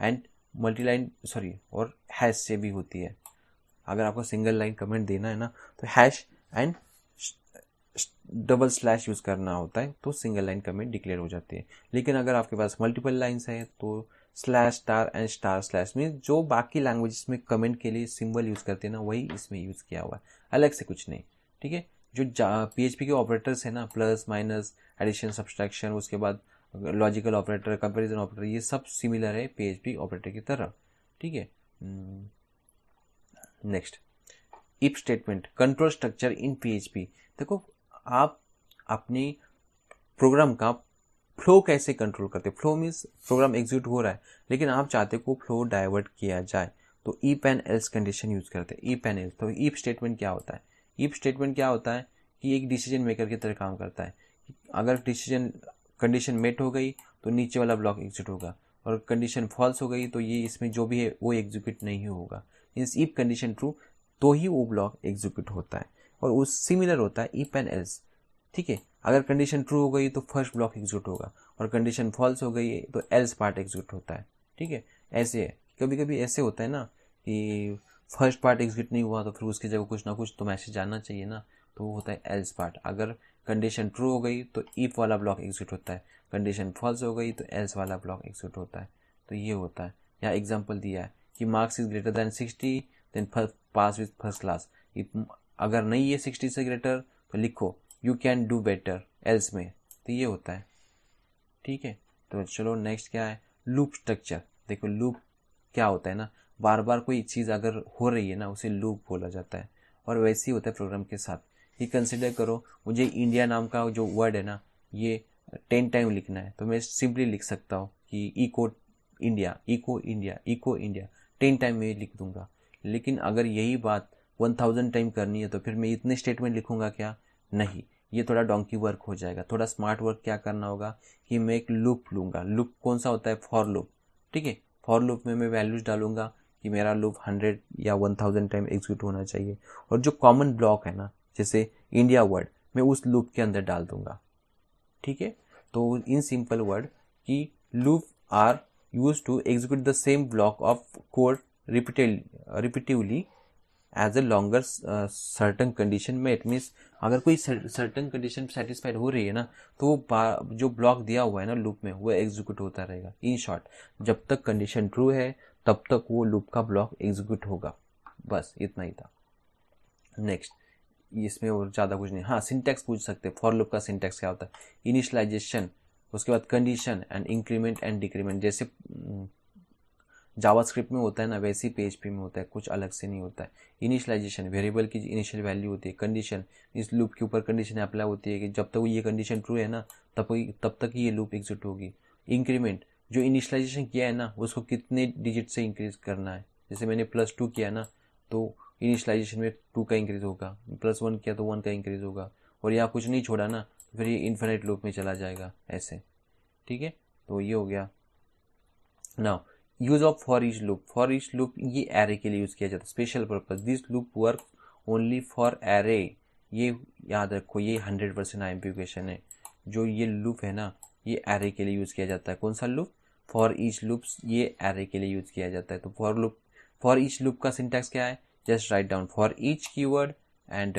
एंड मल्टी लाइन सॉरी और हैश से भी होती है अगर आपको सिंगल लाइन कमेंट देना है ना तो hash and double slash use करना होता है तो सिंगल लाइन कमेंट डिक्लेयर हो जाती है लेकिन अगर आपके पास मल्टीपल लाइन्स हैं तो slash star and star slash mean जो बाकी लैंग्वेज में कमेंट के लिए सिंबल यूज़ करते हैं ना वही इसमें यूज़ किया हुआ है अलग से कुछ नहीं ठीक है जो पी एच पी के ऑपरेटर्स है ना प्लस माइनस एडिशन सब्सट्रैक्शन उसके बाद लॉजिकल ऑपरेटर कंपेरिजन ऑपरेटर ये सब सिमिलर है पी ऑपरेटर की तरह ठीक है hmm, next if statement control structure in PHP देखो आप अपने प्रोग्राम का फ्लो कैसे कंट्रोल करते फ्लो मीन्स प्रोग्राम एग्जीक्यूट हो रहा है लेकिन आप चाहते को फ्लो डाइवर्ट किया जाए तो ई पैन एल्स कंडीशन यूज करते हैं ई पैन एल्स तो ईप स्टेटमेंट क्या होता है ईप स्टेटमेंट क्या होता है कि एक डिसीजन मेकर की तरह काम करता है अगर डिसीजन कंडीशन मेट हो गई तो नीचे वाला ब्लॉक एग्जिट होगा और कंडीशन फॉल्स हो गई तो ये इसमें जो भी है वो एग्जीक्यूट नहीं होगा मीन्स इफ कंडीशन ट्रू तो ही वो ब्लॉक एग्जीक्यूट होता है और वो सिमिलर होता है इफ एंड एल्स ठीक है अगर कंडीशन ट्रू हो गई तो फर्स्ट ब्लॉक एग्जीक्यूट होगा और कंडीशन फॉल्स हो गई तो एल्स पार्ट एग्जीक्यूट होता है ठीक है ऐसे है कभी कभी ऐसे होता है ना कि फर्स्ट पार्ट एग्जीक्यूट नहीं हुआ तो फिर उसकी जगह कुछ ना कुछ तो मैसेज जाना चाहिए ना तो वो होता है एल्स पार्ट अगर कंडीशन ट्रू हो गई तो ईफ वाला ब्लॉक एग्जीक्यूट होता है कंडीशन फॉल्स हो गई तो एल्स वाला ब्लॉक एग्जीक्यूट होता है तो ये होता है यहाँ एग्जाम्पल दिया है कि marks is greater than sixty then pass with first class अगर नहीं है सिक्सटी से ग्रेटर तो लिखो you can do better else में तो ये होता है ठीक है तो चलो नेक्स्ट क्या है लूप स्ट्रक्चर देखो लूप क्या होता है ना बार बार कोई चीज़ अगर हो रही है ना उसे लूप बोला जाता है और वैसे ही होता है प्रोग्राम के साथ ये कंसिडर करो मुझे इंडिया नाम का जो वर्ड है ना ये टेन टाइम लिखना है तो मैं सिंपली लिख सकता हूँ कि echo India echo India echo India ten time में लिख दूंगा लेकिन अगर यही बात वन थाउजेंड टाइम करनी है तो फिर मैं इतने स्टेटमेंट लिखूंगा क्या नहीं ये थोड़ा डोंकी वर्क हो जाएगा थोड़ा स्मार्ट वर्क क्या करना होगा कि मैं एक लूप लूँगा लूप कौन सा होता है फॉर लूप ठीक है फॉर लूप में मैं वैल्यूज डालूंगा कि मेरा लूप हंड्रेड या वन थाउजेंड टाइम एग्जीक्यूट होना चाहिए और जो कॉमन ब्लॉक है ना जैसे इंडिया वर्ड मैं उस लूप के अंदर डाल दूंगा ठीक है तो इन सिंपल वर्ड कि loop are used to execute the same block of code repeatedly as a longer certain condition में इट मीन्स अगर कोई सर्टन कंडीशन सेटिस्फाइड हो रही है ना तो वो जो ब्लॉक दिया हुआ है ना लूप में वो एग्जीक्यूट होता रहेगा इन शॉर्ट जब तक कंडीशन ट्रू है तब तक वो लूप का ब्लॉक एग्जीक्यूट होगा बस इतना ही था नेक्स्ट इसमें और ज़्यादा कुछ नहीं हाँ सिंटैक्स पूछ सकते फॉर लूप का सिंटैक्स क्या होता है इनिशलाइजेशन उसके बाद condition and increment and decrement जैसे जावास्क्रिप्ट हम्म, में होता है ना वैसे ही पे में होता है कुछ अलग से नहीं होता है इनिशलाइजेशन वेरिएबल की इनिशियल वैल्यू होती है कंडीशन इस लूप के ऊपर कंडीशन अप्लाई होती है कि जब तक ये कंडीशन ट्रू है ना तब तब तक ये लूप एग्जिट होगी इंक्रीमेंट जो इनिशलाइजेशन किया है ना उसको कितने डिजिट से इंक्रीज करना है जैसे मैंने प्लस टू किया ना तो इनिशलाइजेशन में टू का इंक्रीज होगा प्लस वन किया तो वन का इंक्रीज होगा और यहाँ कुछ नहीं छोड़ा ना फिर ये इन्फिनाइट लूप में चला जाएगा ऐसे ठीक है तो ये हो गया now use of for each loop for each loop ये एरे के लिए यूज किया जाता है special purpose this loop work only for array ये याद रखो ये हंड्रेड परसेंट आई क्वेश्चन है जो ये लूप है ना ये एरे के लिए यूज किया जाता है कौन सा लूप फॉर ईच लूप ये एरे के लिए यूज किया जाता है तो for loop for each loop का सिंटेक्स क्या है just write down for each word and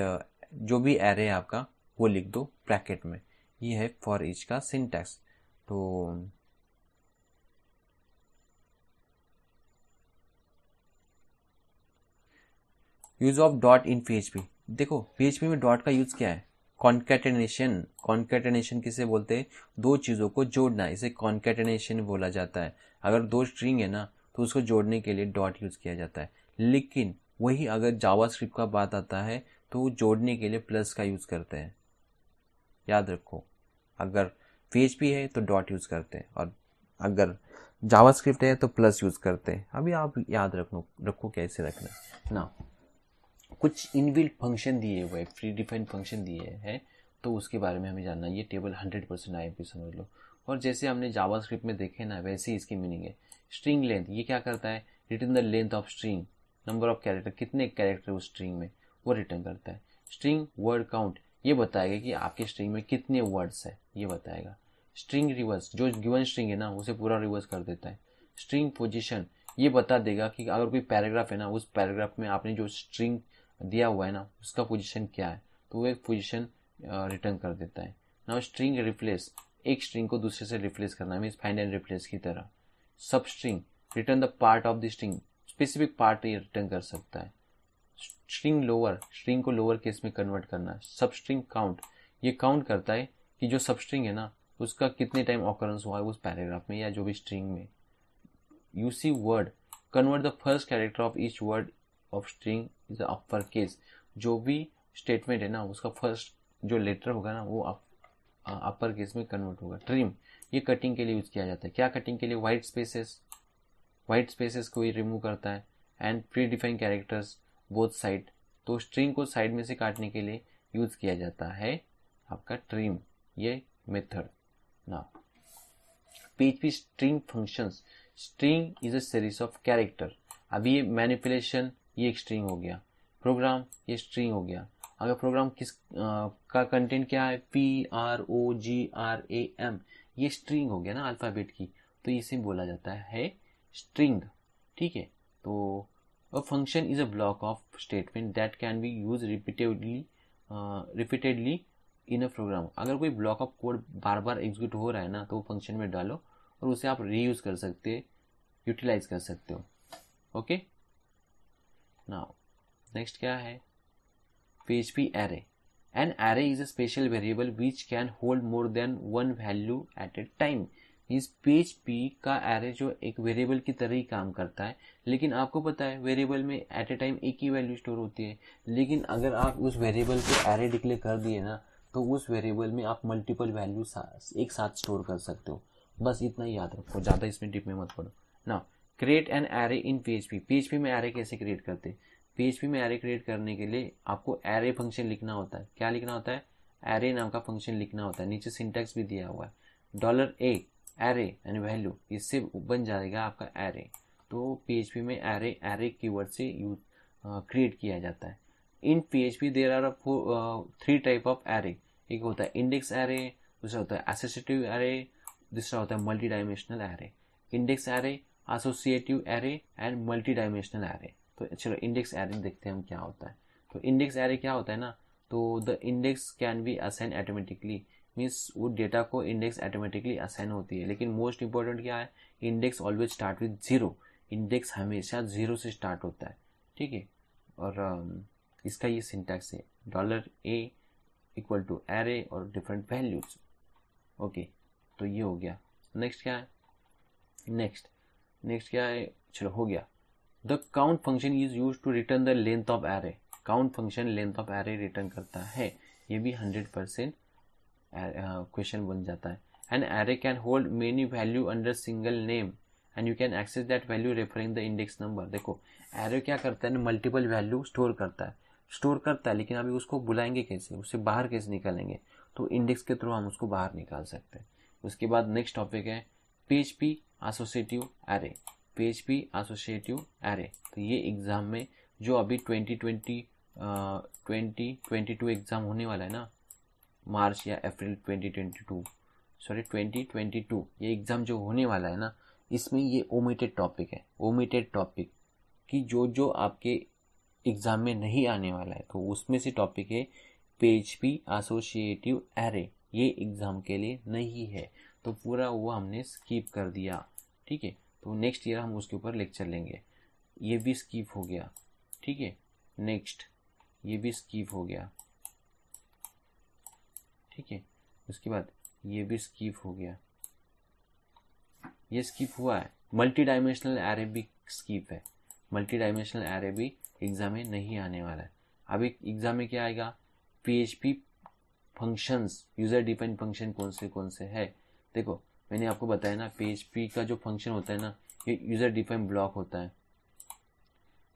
जो भी एरे है आपका वो लिख दो ब्रैकेट में ये है फॉर ईच का सिंटैक्स तो use of dot in P देखो पी में डॉट का यूज क्या है कॉन्केटनेशन कॉन्केटनेशन किसे बोलते हैं दो चीज़ों को जोड़ना इसे कॉन्केटनेशन बोला जाता है अगर दो स्ट्रिंग है ना तो उसको जोड़ने के लिए डॉट यूज़ किया जाता है लेकिन वही अगर जावा स्क्रिप्ट का बात आता है तो जोड़ने के लिए प्लस का यूज़ करते हैं याद रखो अगर पी है तो डॉट यूज़ करते हैं और अगर जावास्क्रिप्ट है तो प्लस यूज़ करते हैं अभी आप याद रखो रखो कैसे रखना ना कुछ इनबिल्ट फंक्शन दिए हुए फ्री डिफाइंड फंक्शन दिए हैं तो उसके बारे में हमें जानना ये table hundred percent I P समझ लो और जैसे हमने जावा स्क्रिप्ट में देखे ना वैसे ही इसकी मीनिंग है स्ट्रिंग लेंथ ये क्या करता है return the length of string number of character कितने कैरेक्टर उस स्ट्रिंग में वो रिटर्न करता है स्ट्रिंग वर्ड काउंट ये बताएगा कि आपके स्ट्रिंग में कितने वर्ड्स है ये बताएगा स्ट्रिंग रिवर्स जो गिवन स्ट्रिंग है ना उसे पूरा रिवर्स कर देता है स्ट्रिंग पोजिशन ये बता देगा कि अगर कोई पैराग्राफ है ना उस पैराग्राफ में आपने जो स्ट्रिंग दिया हुआ है ना उसका पोजिशन क्या है तो वो एक पोजिशन रिटर्न कर देता है ना स्ट्रिंग रिप्लेस एक स्ट्रिंग को दूसरे से रिप्लेस करना मीन्स फाइंड एंड रिप्लेस की तरह substring return the part of the string specific part ये रिटर्न कर सकता है स्ट्रिंग लोअर स्ट्रिंग को लोअर केस में कन्वर्ट करना सब स्ट्रिंग काउंट ये काउंट करता है कि जो सब स्ट्रिंग है ना उसका कितने टाइम ऑकरेंस हुआ है उस पैराग्राफ में या जो भी स्ट्रिंग में U C word convert the first character of each word of string is upper case जो भी स्टेटमेंट है ना उसका फर्स्ट जो लेटर होगा ना वो अपर केस uh, में कन्वर्ट होगा ट्रिम ये कटिंग के लिए यूज किया जाता है क्या कटिंग के लिए वाइट स्पेसेस वाइट स्पेसेस को ही रिमूव करता है and pre define characters both side तो स्ट्रिंग को साइड में से काटने के लिए यूज किया जाता है आपका ट्रिम ये मेथड ना PHP string functions string is a series of character अभी ये मैनिपुलेशन ये एक स्ट्रिंग हो गया प्रोग्राम ये स्ट्रिंग हो गया अगर प्रोग्राम किस आ, का कंटेंट क्या है P R O G R A M ये स्ट्रिंग हो गया ना अल्फाबेट की तो इसे बोला जाता है स्ट्रिंग ठीक है तो A function is a block of statement that can be used repeatedly uh, repeatedly in a program अगर कोई ब्लॉक ऑफ कोड बार बार एग्जीक्यूट हो रहा है ना तो वो फंक्शन में डालो और उसे आप रीयूज कर सकते यूटिलाइज कर सकते हो ओके नाउ नेक्स्ट क्या है पेज पी array an array is a special variable which can hold more than one value at a time इस पेज पी का एरे जो एक वेरिएबल की तरह ही काम करता है लेकिन आपको पता है वेरिएबल में एट ए टाइम एक ही वैल्यू स्टोर होती है लेकिन अगर आप उस वेरिएबल को एरे डिक्लेयर कर दिए ना तो उस वेरिएबल में आप मल्टीपल वैल्यू एक साथ स्टोर कर सकते हो बस इतना याद रखो ज़्यादा इसमें डिप में मत पड़ो ना create an array in P P में एरे कैसे क्रिएट करते हैं पी में एरे क्रिएट करने के लिए आपको एरे फंक्शन लिखना होता है क्या लिखना होता है एरे नाम का फंक्शन लिखना होता है नीचे सिंटेक्स भी दिया हुआ है डॉलर ए एरे यानी वैल्यू इससे बन जाएगा आपका एरे तो पी में एरे एरे कीवर्ड से यूज क्रिएट uh, किया जाता है in P there are three type of array एक होता है इंडेक्स एरे दूसरा होता है एसोसिएटिव एरे दूसरा होता है multi dimensional array index array associative array and multi dimensional array तो चलो इंडेक्स एरे देखते हैं हम क्या होता है तो इंडेक्स एरे क्या होता है ना तो the index can be assign automatically means वो डेटा को इंडेक्स ऑटोमेटिकली असाइन होती है लेकिन मोस्ट इंपॉर्टेंट क्या है index always start with zero index हमेशा जीरो से स्टार्ट होता है ठीक है और um, इसका ये सिंटैक्स है dollar A equal to array और डिफरेंट वैल्यूज ओके तो ये हो गया नेक्स्ट क्या है नेक्स्ट नेक्स्ट क्या है चलो हो गया the count function is use to return the length of array count function length of array return करता है ये भी हंड्रेड परसेंट क्वेश्चन बन जाता है and array can hold many value under single name and you can access that value referring the index number देखो एरे क्या करता है ना मल्टीपल वैल्यू स्टोर करता है स्टोर करता है लेकिन अभी उसको बुलाएंगे कैसे उससे बाहर कैसे निकालेंगे तो इंडेक्स के थ्रू हम उसको बाहर निकाल सकते हैं उसके बाद नेक्स्ट टॉपिक है P H P associative array P H P associative array तो ये एग्ज़ाम में जो अभी twenty twenty twenty twenty two exam होने वाला है ना मार्च या अप्रैल 2022 सॉरी 2022 ये एग्ज़ाम जो होने वाला है ना इसमें ये ओमिटेड टॉपिक है ओमिटेड टॉपिक कि जो जो आपके एग्ज़ाम में नहीं आने वाला है तो उसमें से टॉपिक है पी एसोसिएटिव एरे ये एग्ज़ाम के लिए नहीं है तो पूरा वो हमने स्कीप कर दिया ठीक है तो नेक्स्ट ईयर हम उसके ऊपर लेक्चर लेंगे ये भी स्कीप हो गया ठीक है नेक्स्ट ये भी स्कीप हो गया ठीक है उसके बाद ये भी स्कीप हो गया ये स्कीप हुआ है मल्टी डायमेंशनल अरेबिक स्कीप है मल्टी डायमेंशनल अरेबिक एग्जाम में नहीं आने वाला है अभी एग्जाम में क्या आएगा PHP functions user depend function कौन से कौन से है देखो मैंने आपको बताया ना पीएचपी का जो फंक्शन होता है ना ये यूजर डिफाइंड ब्लॉक होता है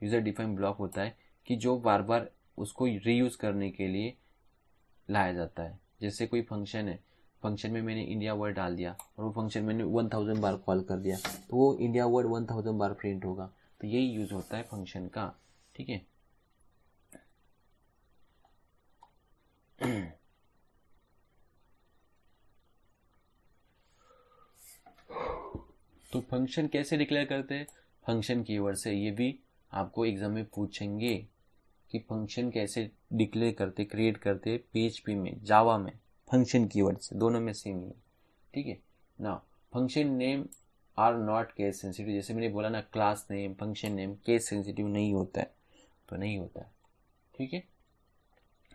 यूजर डिफाइंड ब्लॉक होता है कि जो बार बार उसको रीयूज करने के लिए लाया जाता है जैसे कोई फंक्शन है फंक्शन में मैंने इंडिया वर्ड डाल दिया और वो फंक्शन मैंने वन थाउजेंड बार कॉल कर दिया तो वो इंडिया वर्ड वन थाउजेंड बार प्रिंट होगा तो यही यूज होता है फंक्शन का ठीक है तो फंक्शन कैसे डिक्लेयर करते हैं फंक्शन कीवर्ड से ये भी आपको एग्जाम में पूछेंगे कि फंक्शन कैसे डिक्लेयर करते क्रिएट करते पी में जावा में फंक्शन कीवर्ड से दोनों में सेम ही है ठीक है ना function name are not case sensitive जैसे मैंने बोला ना class name function name case sensitive नहीं होता है तो नहीं होता है ठीक है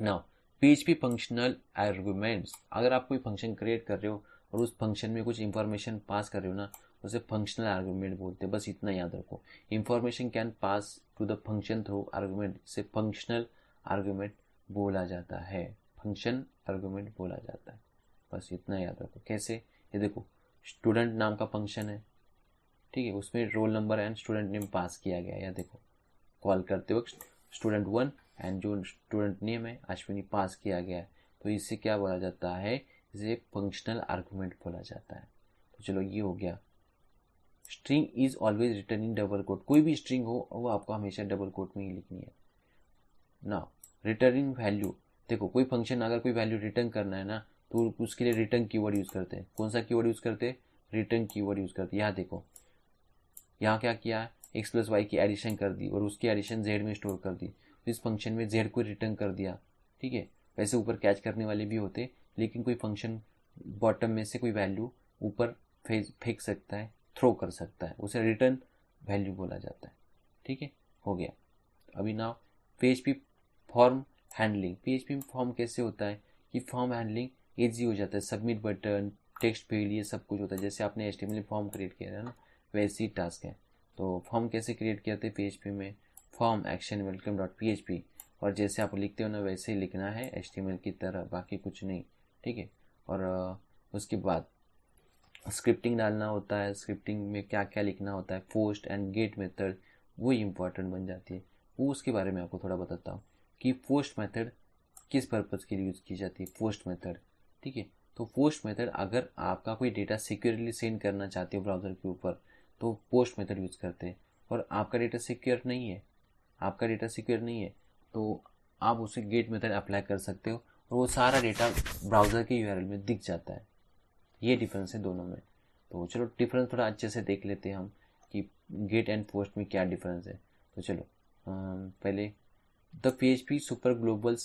ना पी फंक्शनल आर्गूमेंट्स अगर आप कोई फंक्शन क्रिएट कर रहे हो और उस फंक्शन में कुछ इंफॉर्मेशन पास कर रहे हो ना उसे फंक्शनल आर्गूमेंट बोलते हैं बस इतना याद रखो information can pass to the function through argument से फंक्शनल आर्गूमेंट बोला जाता है फंक्शन आर्गूमेंट बोला जाता है बस इतना याद रखो कैसे ये देखो स्टूडेंट नाम का फंक्शन है ठीक है उसमें roll number and student name pass किया गया या देखो कॉल करते वक्त स्टूडेंट वन एंड जो स्टूडेंट नेम है अश्विनी पास किया गया है तो इसे क्या बोला जाता है इसे फंक्शनल आर्गूमेंट बोला जाता है तो चलो ये हो गया string is always return in double quote कोई भी स्ट्रिंग हो वो आपको हमेशा डबल कोट में ही लिखनी है ना रिटर्न इन वैल्यू देखो कोई फंक्शन अगर कोई वैल्यू रिटर्न करना है ना तो उसके लिए रिटर्न कीवर्ड यूज़ करते हैं कौन सा कीवर्ड यूज़ करते हैं रिटर्न कीवर्ड यूज़ करते यहाँ देखो यहाँ क्या किया है एक्स प्लस वाई की एडिशन कर दी और उसकी एडिशन जेड में स्टोर कर दी तो इस फंक्शन में जेड को रिटर्न कर दिया ठीक है वैसे ऊपर कैच करने वाले भी होते लेकिन कोई फंक्शन बॉटम में से कोई वैल्यू ऊपर फेंक सकता है थ्रो कर सकता है उसे रिटर्न वैल्यू बोला जाता है ठीक है हो गया अभी now P form handling P form कैसे होता है कि फॉर्म हैंडलिंग ईजी हो जाता है सबमिट बटन टेक्स्ट फील्ड ये सब कुछ होता है जैसे आपने में फॉर्म क्रिएट किया है ना वैसे ही टास्क है तो फॉर्म कैसे क्रिएट किया था पी पी में form action welcome dot P H P और जैसे आप लिखते हो ना वैसे ही लिखना है एल की तरह बाकी कुछ नहीं ठीक है और उसके बाद स्क्रिप्टिंग डालना होता है स्क्रिप्टिंग में क्या क्या लिखना होता है पोस्ट एंड गेट मेथड वो इम्पॉर्टेंट बन जाती है वो उसके बारे में आपको थोड़ा बताता हूँ कि पोस्ट मेथड किस पर्पज़ के लिए यूज़ की जाती है पोस्ट मेथड ठीक है तो पोस्ट मेथड अगर आपका कोई डेटा सिक्योरली सेंड करना चाहते हो ब्राउज़र के ऊपर तो पोस्ट मेथड यूज़ करते हैं और आपका डेटा सिक्योर नहीं है आपका डेटा सिक्योर नहीं है तो आप उसे गेट मेथड अप्लाई कर सकते हो और वो सारा डेटा ब्राउज़र के यू में दिख जाता है ये डिफरेंस है दोनों में तो चलो डिफरेंस थोड़ा अच्छे से देख लेते हैं हम कि गेट एंड पोस्ट में क्या डिफरेंस है तो चलो पहले the P H P super globals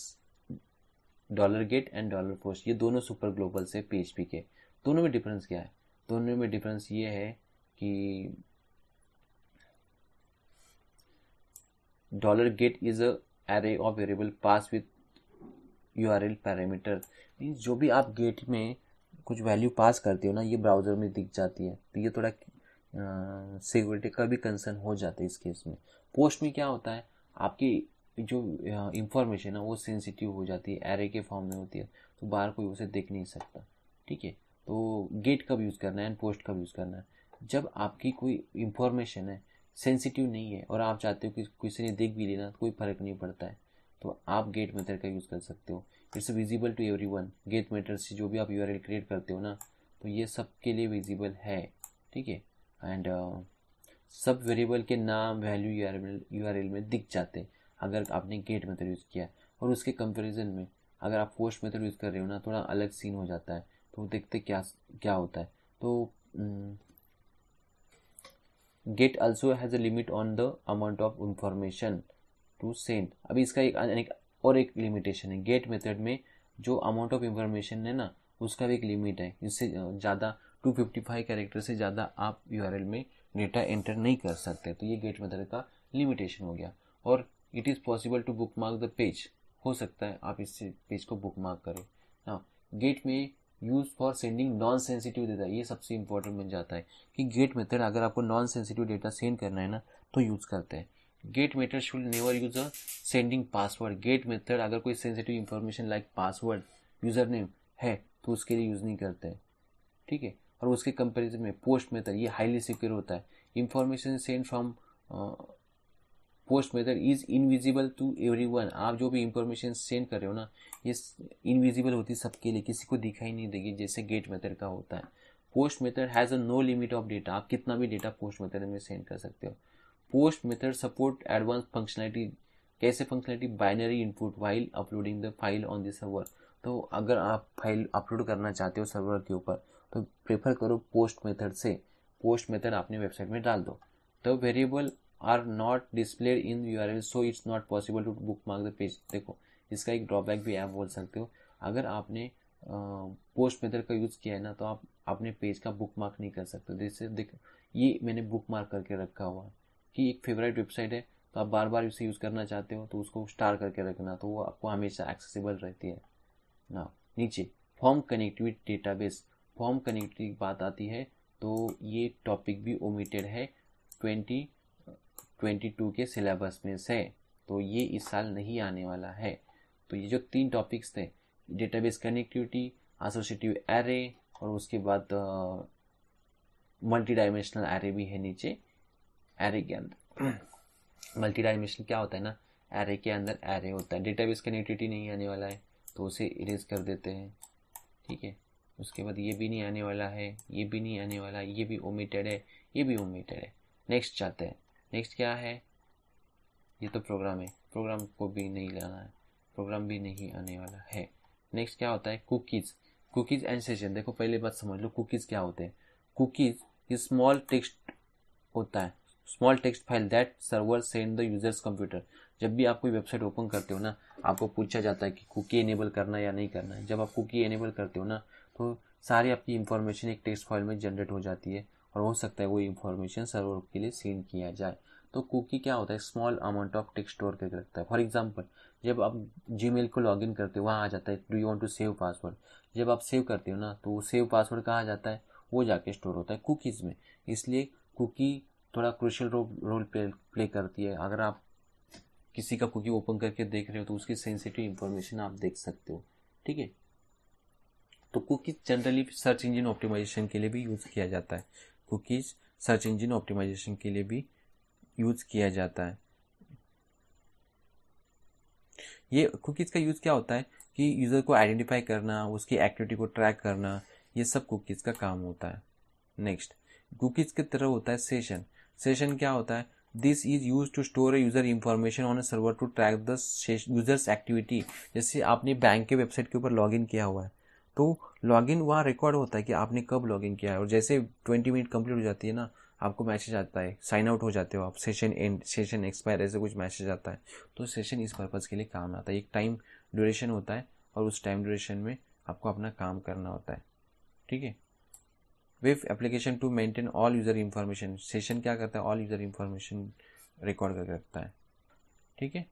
dollar get and dollar post ये दोनों सुपर ग्लोबल्स है पी एच पी के दोनों में डिफरेंस क्या है दोनों में डिफरेंस ये है कि dollar get is a array of variable pass with U R L parameter means जो भी आप गेट में कुछ वैल्यू पास करती हो ना ये ब्राउज़र में दिख जाती है तो ये थोड़ा सिक्योरिटी का भी कंसर्न हो जाता है इस केस में पोस्ट में क्या होता है आपकी जो इंफॉर्मेशन है वो सेंसिटिव हो जाती है एरे के फॉर्म में होती है तो बाहर कोई उसे देख नहीं सकता ठीक है तो गेट कब यूज़ करना है एंड पोस्ट कब यूज़ करना है जब आपकी कोई इंफॉर्मेशन है सेंसिटिव नहीं है और आप चाहते हो कि किसी ने देख भी लेना तो कोई फर्क नहीं पड़ता है तो आप गेट मेथड का यूज़ कर सकते हो it's visible to everyone get matter से जो भी आप यू क्रिएट करते हो ना तो ये सब के लिए विजिबल है ठीक है एंड uh, सब वेरिएबल के नाम वैल्यू यू आर में दिख जाते हैं अगर आपने गेट मेथड यूज़ किया और उसके कंपेरिजन में अगर आप पोस्ट मेथड यूज़ कर रहे हो ना थोड़ा अलग सीन हो जाता है तो देखते क्या क्या होता है तो get also has a limit on the amount of information to send अभी इसका एक और एक लिमिटेशन है गेट मेथड में जो अमाउंट ऑफ इंफॉर्मेशन है ना उसका भी एक लिमिट है इससे ज़्यादा 255 कैरेक्टर से ज़्यादा आप यू में डेटा एंटर नहीं कर सकते तो ये गेट मेथड का लिमिटेशन हो गया और it is possible to bookmark the page हो सकता है आप इस पेज को बुक मार्क करें हाँ गेट में use for sending non sensitive data ये सबसे इंपॉर्टेंट बन जाता है कि गेट मेथड अगर आपको नॉन सेंसिटिव डेटा सेंड करना है ना तो यूज़ करते हैं get method should never use a sending password get method अगर कोई sensitive information like password username है तो उसके लिए यूज़ नहीं करते हैं ठीक है और उसके कंपेरिजन में पोस्ट मेथड ये हाईली सिक्योर होता है information send from post method is invisible to everyone आप जो भी इंफॉर्मेशन सेंड कर रहे हो ना ये इनविजिबल होती है सबके लिए किसी को दिखाई नहीं देगी जैसे गेट मेथड का होता है post method has a no limit of data आप कितना भी डेटा पोस्ट मेथड में सेंड कर सकते हो post method support advance functionality कैसे functionality binary input while uploading the file on the server तो अगर आप फाइल अपलोड करना चाहते हो सर्वर के ऊपर तो प्रेफर करो पोस्ट मेथड से पोस्ट मेथड आपने वेबसाइट में डाल दो तो variable are not displayed in U R L so it's not possible to bookmark the page देखो इसका एक ड्रॉबैक भी आप बोल सकते हो अगर आपने पोस्ट मेथड का यूज़ किया है ना तो आप अपने पेज का बुक मार्क नहीं कर सकते जैसे देखो ये मैंने बुक मार्क करके रखा हुआ है की एक फेवरेट वेबसाइट है तो आप बार बार इसे यूज़ करना चाहते हो तो उसको स्टार करके रखना तो वो आपको हमेशा एक्सेसिबल रहती है ना नीचे form connectivity database form connectivity की बात आती है तो ये टॉपिक भी ओमिटेड है ट्वेंटी ट्वेंटी टू के सिलेबस में से तो ये इस साल नहीं आने वाला है तो ये जो तीन टॉपिक्स थे डेटाबेस कनेक्टिविटी एसोसिएटिव एरे और उसके बाद मल्टी डायमेंशनल एरे भी है नीचे एरे के अंदर मल्टी डायमेंशन क्या होता है ना एरे के अंदर एरे होता है डेटा बेस कनेक्टिविटी नहीं आने वाला है तो उसे इरेज कर देते हैं ठीक है उसके बाद ये भी नहीं आने वाला है ये भी नहीं आने वाला ये भी ओमिटेड है ये भी ओमिटेड है नेक्स्ट चाहते हैं नेक्स्ट क्या है ये तो प्रोग्राम है प्रोग्राम को भी नहीं लाना है प्रोग्राम भी नहीं आने वाला है नेक्स्ट क्या होता है कुकीज़ कुकीज़ एंड सेशन देखो पहले बात समझ लो कुकीज़ क्या होते हैं कुकीज़ ये स्मॉल टेक्स्ट होता है small text file that server send the users computer जब भी आप कोई वेबसाइट ओपन करते हो ना आपको पूछा जाता है कि कुकी एनेबल करना है या नहीं करना है जब आप कुकी एनेबल करते हो ना तो सारी आपकी इन्फॉर्मेशन एक टेक्स्ट फाइल में जनरेट हो जाती है और हो सकता है वो इन्फॉर्मेशन सर्वर के लिए सेंड किया जाए तो कुकी क्या होता है small amount of text store करके रखता है फॉर एग्जाम्पल जब आप जी को लॉग इन करते हो वहाँ आ जाता है do you want to save password जब आप सेव करते हो ना तो वो सेव पासवर्ड कहाँ जाता है वो जाके स्टोर होता है कुकीज़ में इसलिए कुकी थोड़ा क्रूशल रो, रोल प्ले प्ले करती है अगर आप किसी का कुकी ओपन करके देख रहे हो तो उसकी सेंसिटिव इंफॉर्मेशन आप देख सकते हो ठीक है तो cookies generally search engine optimisation के लिए भी यूज़ किया जाता है कुकीज सर्च इंजन ऑप्टिमाइजेशन के लिए भी यूज़ किया जाता है ये कुकीज़ का यूज़ क्या होता है कि यूज़र को आइडेंटिफाई करना उसकी एक्टिविटी को ट्रैक करना ये सब कुकीज़ का काम होता है नेक्स्ट कुकीज़ की तरह होता है सेशन सेशन क्या होता है this is use to store user information on server to track the users activity जैसे आपने बैंक के वेबसाइट के ऊपर लॉग किया हुआ है तो लॉग इन वहाँ रिकॉर्ड होता है कि आपने कब लॉग इन किया है और जैसे ट्वेंटी मिनट कंप्लीट हो जाती है ना आपको मैसेज आता है साइन आउट हो जाते हो आप सेशन एंड सेशन एक्सपायर ऐसे कुछ मैसेज आता है तो सेशन इस पर्पज़ के लिए काम आता है एक टाइम ड्यूरेशन होता है और उस टाइम ड्यूरेशन में आपको अपना काम करना होता है ठीक है web application to maintain all user information session क्या करता है ऑल यूज़र इन्फॉर्मेशन रिकॉर्ड करके रखता है ठीक है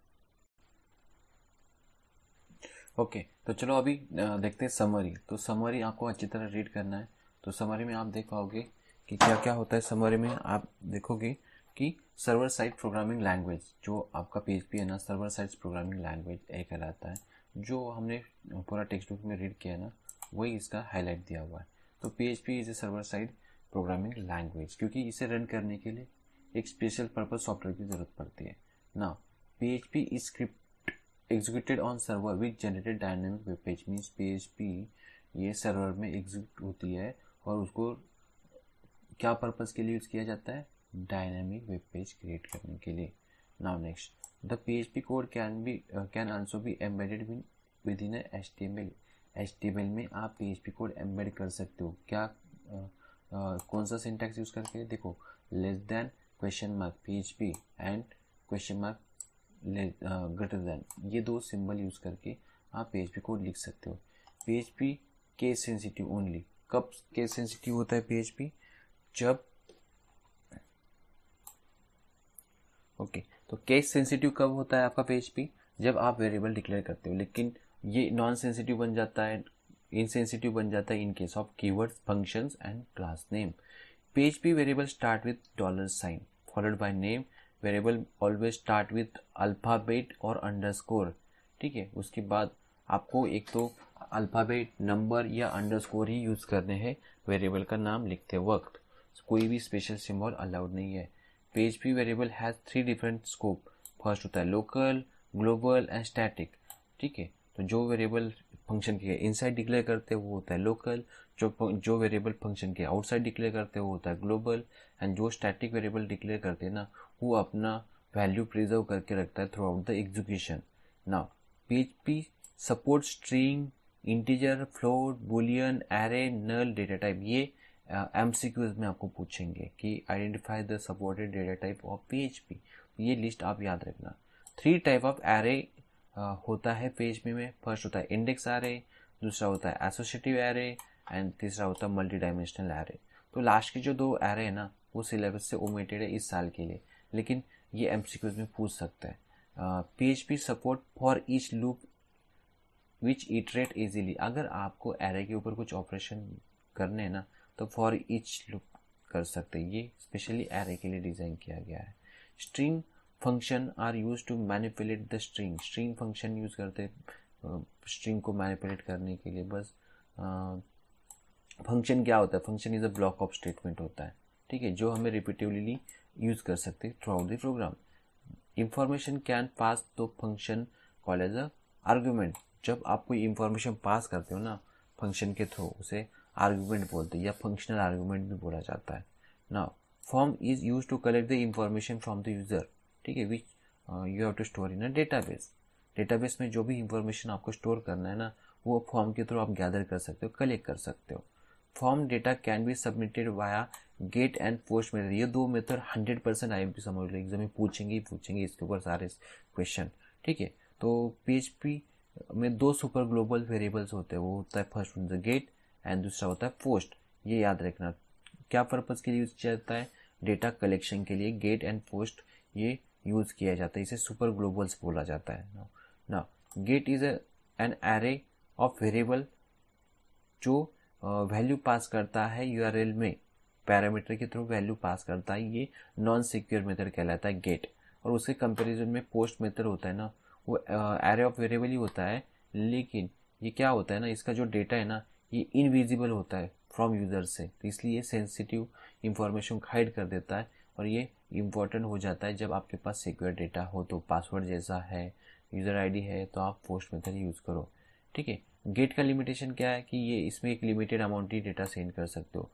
ओके तो चलो अभी देखते हैं समरी तो समरी आपको अच्छी तरह रीड करना है तो समरी में आप देख पाओगे कि क्या क्या होता है समरी में आप देखोगे कि सर्वर साइड प्रोग्रामिंग लैंग्वेज जो आपका पी है ना सर्वर साइड प्रोग्रामिंग लैंग्वेज ए कहलाता है जो हमने पूरा टेक्स्ट बुक में रीड किया है ना वही इसका हाईलाइट दिया हुआ है तो P H P is a server side programming language क्योंकि इसे रन करने के लिए एक स्पेशल पर्पज सॉफ्टवेयर की जरूरत पड़ती है ना P H P is script executed on server with generated dynamic web page means P H P ये सर्वर में एग्जीक्यूट होती है और उसको क्या पर्पज़ के लिए यूज़ किया जाता है डायनेमिक वेब पेज क्रिएट करने के लिए now next the P H P code can be can also be embedded within H T M L H में आप पी कोड एम्बेड कर सकते हो क्या आ, आ, कौन सा सिंटैक्स यूज़ करके देखो less than question mark P and question mark greater than ये दो सिंबल यूज़ करके आप पी कोड लिख सकते हो पी के सेंसिटिव ओनली कब के सेंसिटिव होता है पी जब ओके okay, तो केस सेंसिटिव कब होता है आपका पी जब आप वेरिएबल डिक्लेयर करते हो लेकिन ये नॉन सेंसिटिव बन जाता है इनसेंसिटिव बन जाता है in case of keywords functions and class name page P variable start with dollar sign followed by name variable always start with alphabet और अंडरस्कोर ठीक है उसके बाद आपको एक तो अल्फ़ाबेट नंबर या अंडरस्कोर ही यूज़ करने हैं वेरिएबल का नाम लिखते वक्त कोई भी स्पेशल सिम्बॉल अलाउड नहीं है page P variable has three different scope first होता है लोकल ग्लोबल एंड स्टैटिक ठीक है तो जो वेरिएबल फंक्शन के इनसाइड डिक्लेयर करते हैं वो होता है लोकल जो जो वेरिएबल फंक्शन के आउटसाइड डिक्लेयर करते हैं वो होता है ग्लोबल एंड जो स्टैटिक वेरिएबल डिक्लेयर करते हैं ना वो अपना वैल्यू प्रिजर्व करके रखता है थ्रू आउट द एग्जीक्यूशन ना P support string integer float boolean array null data type ये एम सी क्यूज में आपको पूछेंगे कि identify the supported data type of P ये लिस्ट आप याद रखना थ्री टाइप ऑफ एरे होता है पेज में में फर्स्ट होता है इंडेक्स एरे दूसरा होता है एसोसिएटिव एरे एंड तीसरा होता है मल्टी डायमेंशनल एरे तो लास्ट के जो दो एरे हैं ना वो सिलेबस से ओमेटेड है इस साल के लिए लेकिन ये एम में पूछ सकता है page H P support for each loop which iterate easily अगर आपको एरे के ऊपर कुछ ऑपरेशन करने हैं ना तो फॉर ईच लूप कर सकते हैं ये स्पेशली एरे के लिए डिज़ाइन किया गया है string function are use to manipulate the string string function use करते स्ट्रिंग को मैनिपुलेट करने के लिए बस फंक्शन क्या होता है function is a block of statement होता है ठीक है जो हमें रिपीटिवली यूज कर सकते हैं throughout the program information can pass to function call as a argument जब आप कोई इंफॉर्मेशन पास करते हो ना फंक्शन के थ्रू उसे आर्ग्यूमेंट बोलते हैं या फंक्शनल आर्ग्यूमेंट भी बोला जाता है ना form is use to collect the information from the user ठीक है which you have to store in a database database में जो भी इंफॉर्मेशन आपको स्टोर करना है ना वो फॉर्म के थ्रू आप गैदर कर सकते हो कलेक्ट कर सकते हो form data can be submitted via get and post method ये दो method hundred percent I M P समझ लो एग्जाम में पूछेंगे ही पूछेंगे इसके ऊपर सारे क्वेश्चन ठीक है तो पी में दो सुपर ग्लोबल वेरिएबल्स होते हैं वो होता है first one the get and दूसरा होता है पोस्ट ये याद रखना क्या पर्पज़ के लिए यूज किया जाता है डेटा कलेक्शन के लिए गेट एंड पोस्ट ये यूज किया जाता है इसे सुपर ग्लोबल्स बोला जाता है ना get is an array of variable जो वैल्यू पास करता है यू में पैरामीटर के थ्रू वैल्यू पास करता है ये नॉन सिक्योर मेथड कहलाता है गेट और उसके कंपैरिजन में पोस्ट मेथड होता है ना वो एरे ऑफ वेरिएबल ही होता है लेकिन ये क्या होता है ना इसका जो डेटा है ना ये इनविजिबल होता है फ्रॉम यूज़र से तो इसलिए सेंसिटिव इंफॉर्मेशन हाइड कर देता है और ये इम्पोर्टेंट हो जाता है जब आपके पास सिक्योर डेटा हो तो पासवर्ड जैसा है यूज़र आईडी है तो आप पोस्ट मेथड यूज़ करो ठीक है गेट का लिमिटेशन क्या है कि ये इसमें एक लिमिटेड अमाउंट ही डेटा सेंड कर सकते हो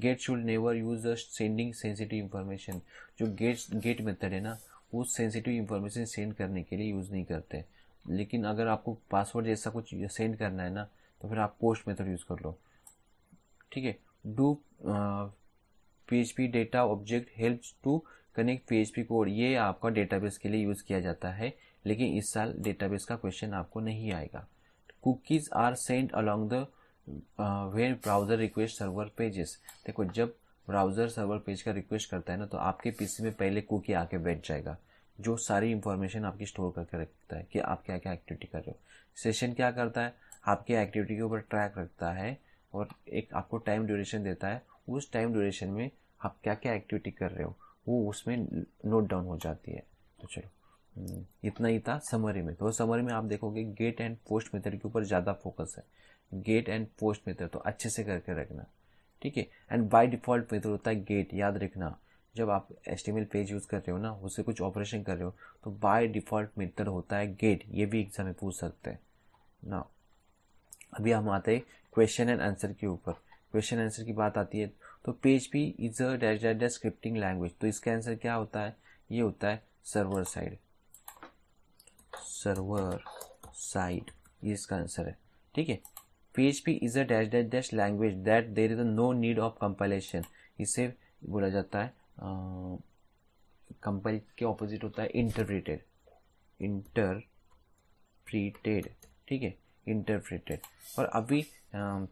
get should never use the sending sensitive information जो गेट गेट मेथड है ना वो सेंसिटिव इन्फॉर्मेशन सेंड करने के लिए यूज़ नहीं करते लेकिन अगर आपको पासवर्ड जैसा कुछ सेंड करना है ना तो फिर आप पोस्ट मेथड यूज़ कर लो ठीक है do php data object helps to connect php code ये आपका डेटाबेस के लिए यूज़ किया जाता है लेकिन इस साल डेटाबेस का क्वेश्चन आपको नहीं आएगा cookies are send along the where browser request server pages देखो जब ब्राउज़र सर्वर पेज का रिक्वेस्ट करता है ना तो आपके पीसी में पहले कुकी आके बैठ जाएगा जो सारी इन्फॉर्मेशन आपकी स्टोर करके रखता है कि आप क्या क्या एक्टिविटी कर रहे हो सेशन क्या करता है आपके एक्टिविटी के ऊपर ट्रैक रखता है और एक आपको टाइम ड्यूरेशन देता है उस टाइम ड्यूरेशन में आप क्या क्या एक्टिविटी कर रहे हो वो उसमें नोट डाउन हो जाती है तो चलो हम्म, इतना ही था समरी में तो समरी में आप देखोगे गेट एंड पोस्ट मेथड के ऊपर ज़्यादा फोकस है गेट एंड पोस्ट मेथड तो अच्छे से करके रखना ठीक है एंड बाय डिफॉल्ट मेथड होता है गेट याद रखना जब आप एस पेज यूज़ कर रहे हो ना उससे कुछ ऑपरेशन कर रहे हो तो बाय डिफ़ॉल्ट मेथड होता है गेट ये भी एग्जाम में पूछ सकते हैं ना अभी हम आते हैं क्वेश्चन एंड आंसर के ऊपर क्वेश्चन आंसर की बात आती है तो page P is a dash dash scripting language तो इसका आंसर क्या होता है ये होता है सर्वर साइड सर्वर साइड ये इसका आंसर है ठीक है P is a dash dash dash language that there is no need of compilation इसे बोला जाता है कंपाइल के ऑपोजिट होता है इंटरप्रिटेड इंटरप्रिटेड ठीक है इंटरप्रेटेड और अभी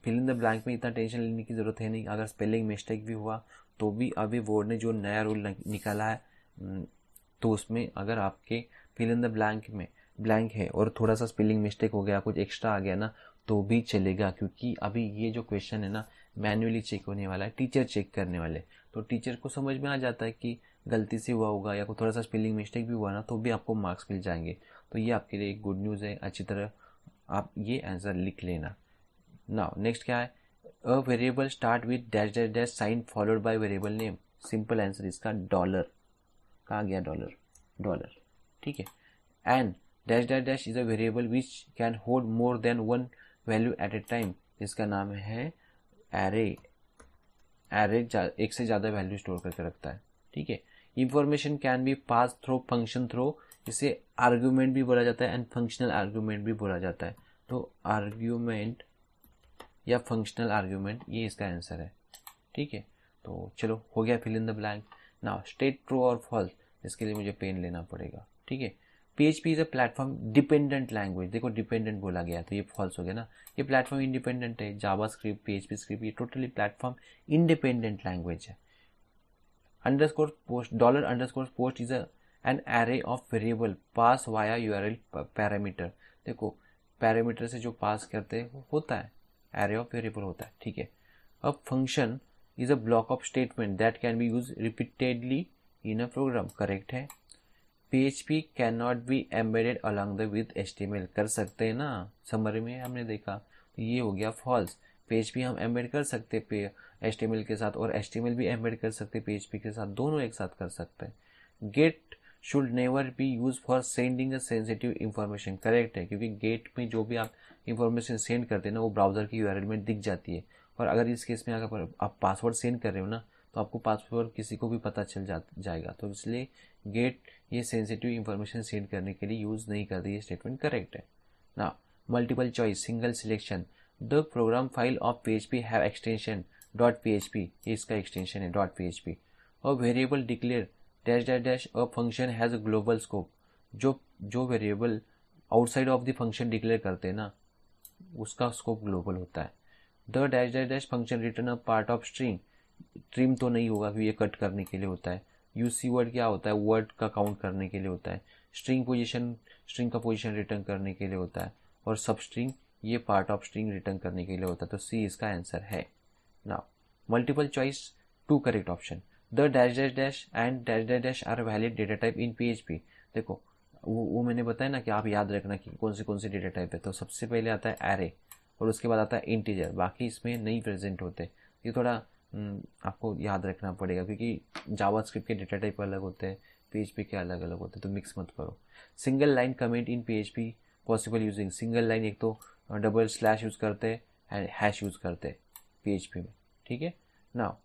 फिल इन द ब्लैंक में इतना टेंशन लेने की ज़रूरत है नहीं अगर स्पेलिंग मिस्टेक भी हुआ तो भी अभी बोर्ड ने जो नया रूल निकाला है तो उसमें अगर आपके फिल इन द ब्लैंक में ब्लैंक है और थोड़ा सा स्पेलिंग मिस्टेक हो गया कुछ एक्स्ट्रा आ गया ना तो भी चलेगा क्योंकि अभी ये जो क्वेश्चन है ना मैन्युअली चेक होने वाला है टीचर चेक करने वाले तो टीचर को समझ में आ जाता है कि गलती से हुआ होगा या कोई थोड़ा सा स्पेलिंग मिस्टेक भी हुआ ना तो भी आपको मार्क्स मिल जाएंगे तो ये आपके लिए एक गुड न्यूज़ है अच्छी तरह आप ये आंसर लिख लेना नाउ नेक्स्ट क्या है a variable start with dash dash dash sign followed by variable name simple answer इसका डॉलर कहा गया डॉलर डॉलर ठीक है and dash dash dash is a variable which can hold more than one value at a time इसका नाम है एरे एरे एक से ज़्यादा वैल्यू स्टोर करके रखता है ठीक है information can be pass through function through इसे आर्ग्यूमेंट भी बोला जाता है एंड फंक्शनल आर्ग्यूमेंट भी बोला जाता है तो आर्ग्यूमेंट या फंक्शनल आर्ग्यूमेंट ये इसका आंसर है ठीक है तो चलो हो गया fill in the blank now state true और फॉल्स इसके लिए मुझे पेन लेना पड़ेगा ठीक है P H P is a platform dependent language देखो डिपेंडेंट बोला गया तो ये फॉल्स हो गया ना ये प्लेटफॉर्म इंडिपेंडेंट है JavaScript P H P script ये टोटली प्लेटफॉर्म इंडिपेंडेंट लैंग्वेज है underscore post dollar score post is a an array of variable pass via URL parameter देखो पैरामीटर से जो पास करते हैं वो होता है एरे ऑफ वेरिएबल होता है ठीक है अब function is a block of statement that can be use repeatedly in a program correct है P can not be embedded along the with H कर सकते हैं ना समर में हमने देखा तो ये हो गया फॉल्स पेज भी हम एम्बेड कर सकते पे एच के साथ और एच भी एम्बेड कर सकते पी के साथ दोनों एक साथ कर सकते हैं get should never be use for sending a sensitive information correct है क्योंकि गेट में जो भी आप इंफॉर्मेशन सेंड करते हैं ना वो ब्राउजर की यूआरएल में दिख जाती है और अगर इस केस में अगर आप पासवर्ड सेंड कर रहे हो ना तो आपको पासवर्ड किसी को भी पता चल जा, जाएगा तो इसलिए गेट ये सेंसिटिव इंफॉर्मेशन सेंड करने के लिए यूज़ नहीं करती ये स्टेटमेंट करेक्ट है ना multiple choice single selection the program file of P H P have extension dot P H P ये इसका एक्सटेंशन है डॉट पी एच पी और variable declare dash dash dash a function has a global scope जो जो variable outside of the function declare करते हैं ना उसका स्कोप ग्लोबल होता है the dash dash dash function return a part of string stream तो नहीं होगा क्योंकि ये कट करने के लिए होता है यू सी वर्ड क्या होता है वर्ड का काउंट करने के लिए होता है स्ट्रिंग पोजिशन स्ट्रिंग का पोजिशन रिटर्न करने के लिए होता है और सब स्ट्रिंग ये पार्ट ऑफ स्ट्रिंग रिटर्न करने के लिए होता है तो सी इसका आंसर है ना multiple choice two correct option the dash dash dash and dash dash dash are valid data type in P देखो वो वो मैंने बताया ना कि आप याद रखना कि कौन से कौन से डेटा टाइप है तो सबसे पहले आता है एरे और उसके बाद आता है इंटीजर बाकी इसमें नहीं प्रेजेंट होते ये थोड़ा हम्म, आपको याद रखना पड़ेगा क्योंकि जावा स्क्रिप्ट के डेटा टाइप अलग होते हैं पी के अलग अलग होते हैं तो मिक्स मत करो single line comment in P possible using single line एक तो डबल स्लैश यूज़ करते हैं एंड हैश यूज़ करते हैं पी में ठीक है ना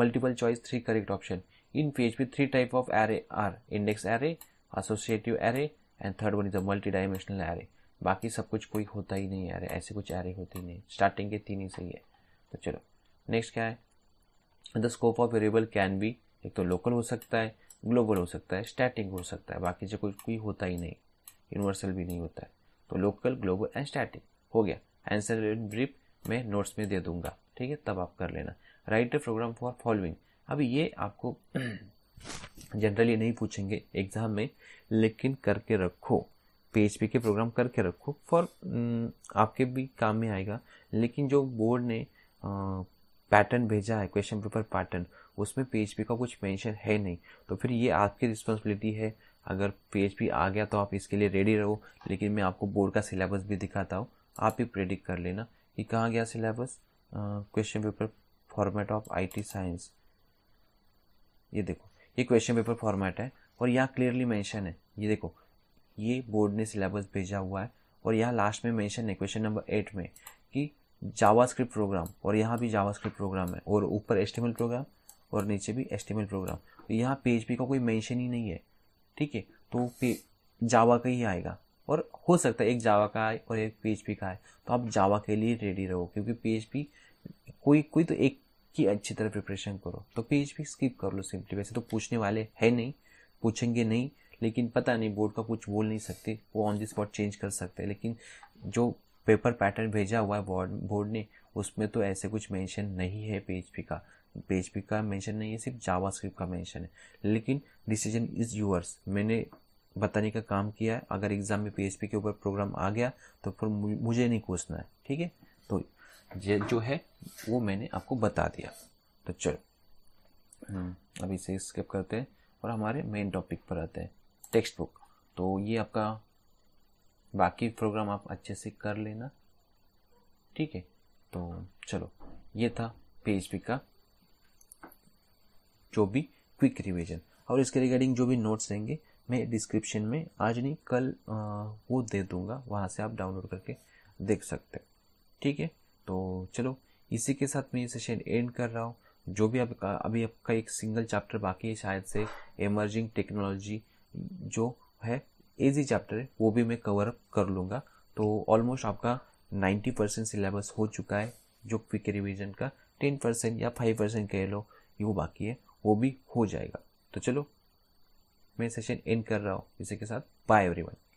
multiple choice three correct option in PHP, three type of array are index array associative array and third one is a multi dimensional array बाकी सब कुछ कोई होता ही नहीं एरे ऐसे कुछ एरे होते ही नहीं स्टार्टिंग के तीन ही सही है तो चलो नेक्स्ट क्या है the scope of variable can be एक तो लोकल हो सकता है ग्लोबल हो सकता है स्टैटिक हो सकता है बाकी से कुछ कोई होता ही नहीं यूनिवर्सल भी नहीं होता है तो लोकल ग्लोबल एंड स्टैटिक हो गया आंसर ब्रीफ मैं नोट्स में दे दूंगा ठीक है तब आप कर लेना write a program for following अब ये आपको जनरली नहीं पूछेंगे एग्जाम में लेकिन करके रखो पी के प्रोग्राम करके रखो फॉर mm, आपके भी काम में आएगा लेकिन जो बोर्ड ने पैटर्न भेजा है क्वेश्चन पेपर पैटर्न उसमें पी का कुछ मेंशन है नहीं तो फिर ये आपकी रिस्पॉन्सिबिलिटी है अगर पी आ गया तो आप इसके लिए रेडी रहो लेकिन मैं आपको बोर्ड का सिलेबस भी दिखाता हूँ आप ही प्रेडिक्ट कर लेना कि कहाँ गया syllabus question paper format of IT science ये देखो ये क्वेश्चन पेपर फॉर्मेट है और यहाँ क्लियरली मेंशन है ये देखो ये बोर्ड ने सिलेबस भेजा हुआ है और यहाँ लास्ट में मेंशन है क्वेश्चन नंबर एट में कि जावास्क्रिप्ट प्रोग्राम और यहाँ भी जावास्क्रिप्ट प्रोग्राम है और ऊपर एस्टिमेट प्रोग्राम और नीचे भी एस्टिमेट प्रोग्राम तो यहाँ पी का कोई मेंशन ही नहीं है ठीक है तो जावा का ही आएगा और हो सकता है एक जावा का आए और एक पी का आए तो आप जावा के लिए रेडी रहो क्योंकि पी कोई कोई तो एक की अच्छी तरह प्रिपरेशन करो तो पेज भी स्किप कर लो सिंपली वैसे तो पूछने वाले है नहीं पूछेंगे नहीं लेकिन पता नहीं बोर्ड का कुछ बोल नहीं सकते वो ऑन द स्पॉट चेंज कर सकते लेकिन जो पेपर पैटर्न भेजा हुआ है बोर्ड बोर्ड ने उसमें तो ऐसे कुछ मेंशन नहीं है पेज पी का पेज पी का मेंशन नहीं है सिर्फ जावा का मेंशन है लेकिन डिसीजन इज़ यूअर्स मैंने बताने का काम किया है अगर एग्ज़ाम में पी के ऊपर प्रोग्राम आ गया तो फिर मुझे नहीं कोसना है ठीक है तो जो है वो मैंने आपको बता दिया तो चलो हम्म, अभी से स्किप करते हैं और हमारे मेन टॉपिक पर आते हैं टेक्स्ट बुक तो ये आपका बाकी प्रोग्राम आप अच्छे से कर लेना ठीक है तो चलो ये था पेज पी का जो भी क्विक रिवीजन और इसके रिगार्डिंग जो भी नोट्स रहेंगे मैं डिस्क्रिप्शन में आज नहीं कल आ, वो दे दूंगा वहाँ से आप डाउनलोड करके देख सकते हैं ठीक है तो चलो इसी के साथ मैं ये सेशन एंड कर रहा हूँ जो भी अब अभी आपका एक सिंगल चैप्टर बाकी है शायद से एमर्जिंग टेक्नोलॉजी जो है एजी चैप्टर है वो भी मैं कवर अप कर लूँगा तो ऑलमोस्ट आपका नाइन्टी परसेंट सिलेबस हो चुका है जो क्विक रिविजन का टेन परसेंट या फाइव परसेंट कह लो वो बाकी है वो भी हो जाएगा तो चलो मैं सेशन एंड कर रहा हूँ इसी के साथ बाय एवरीवन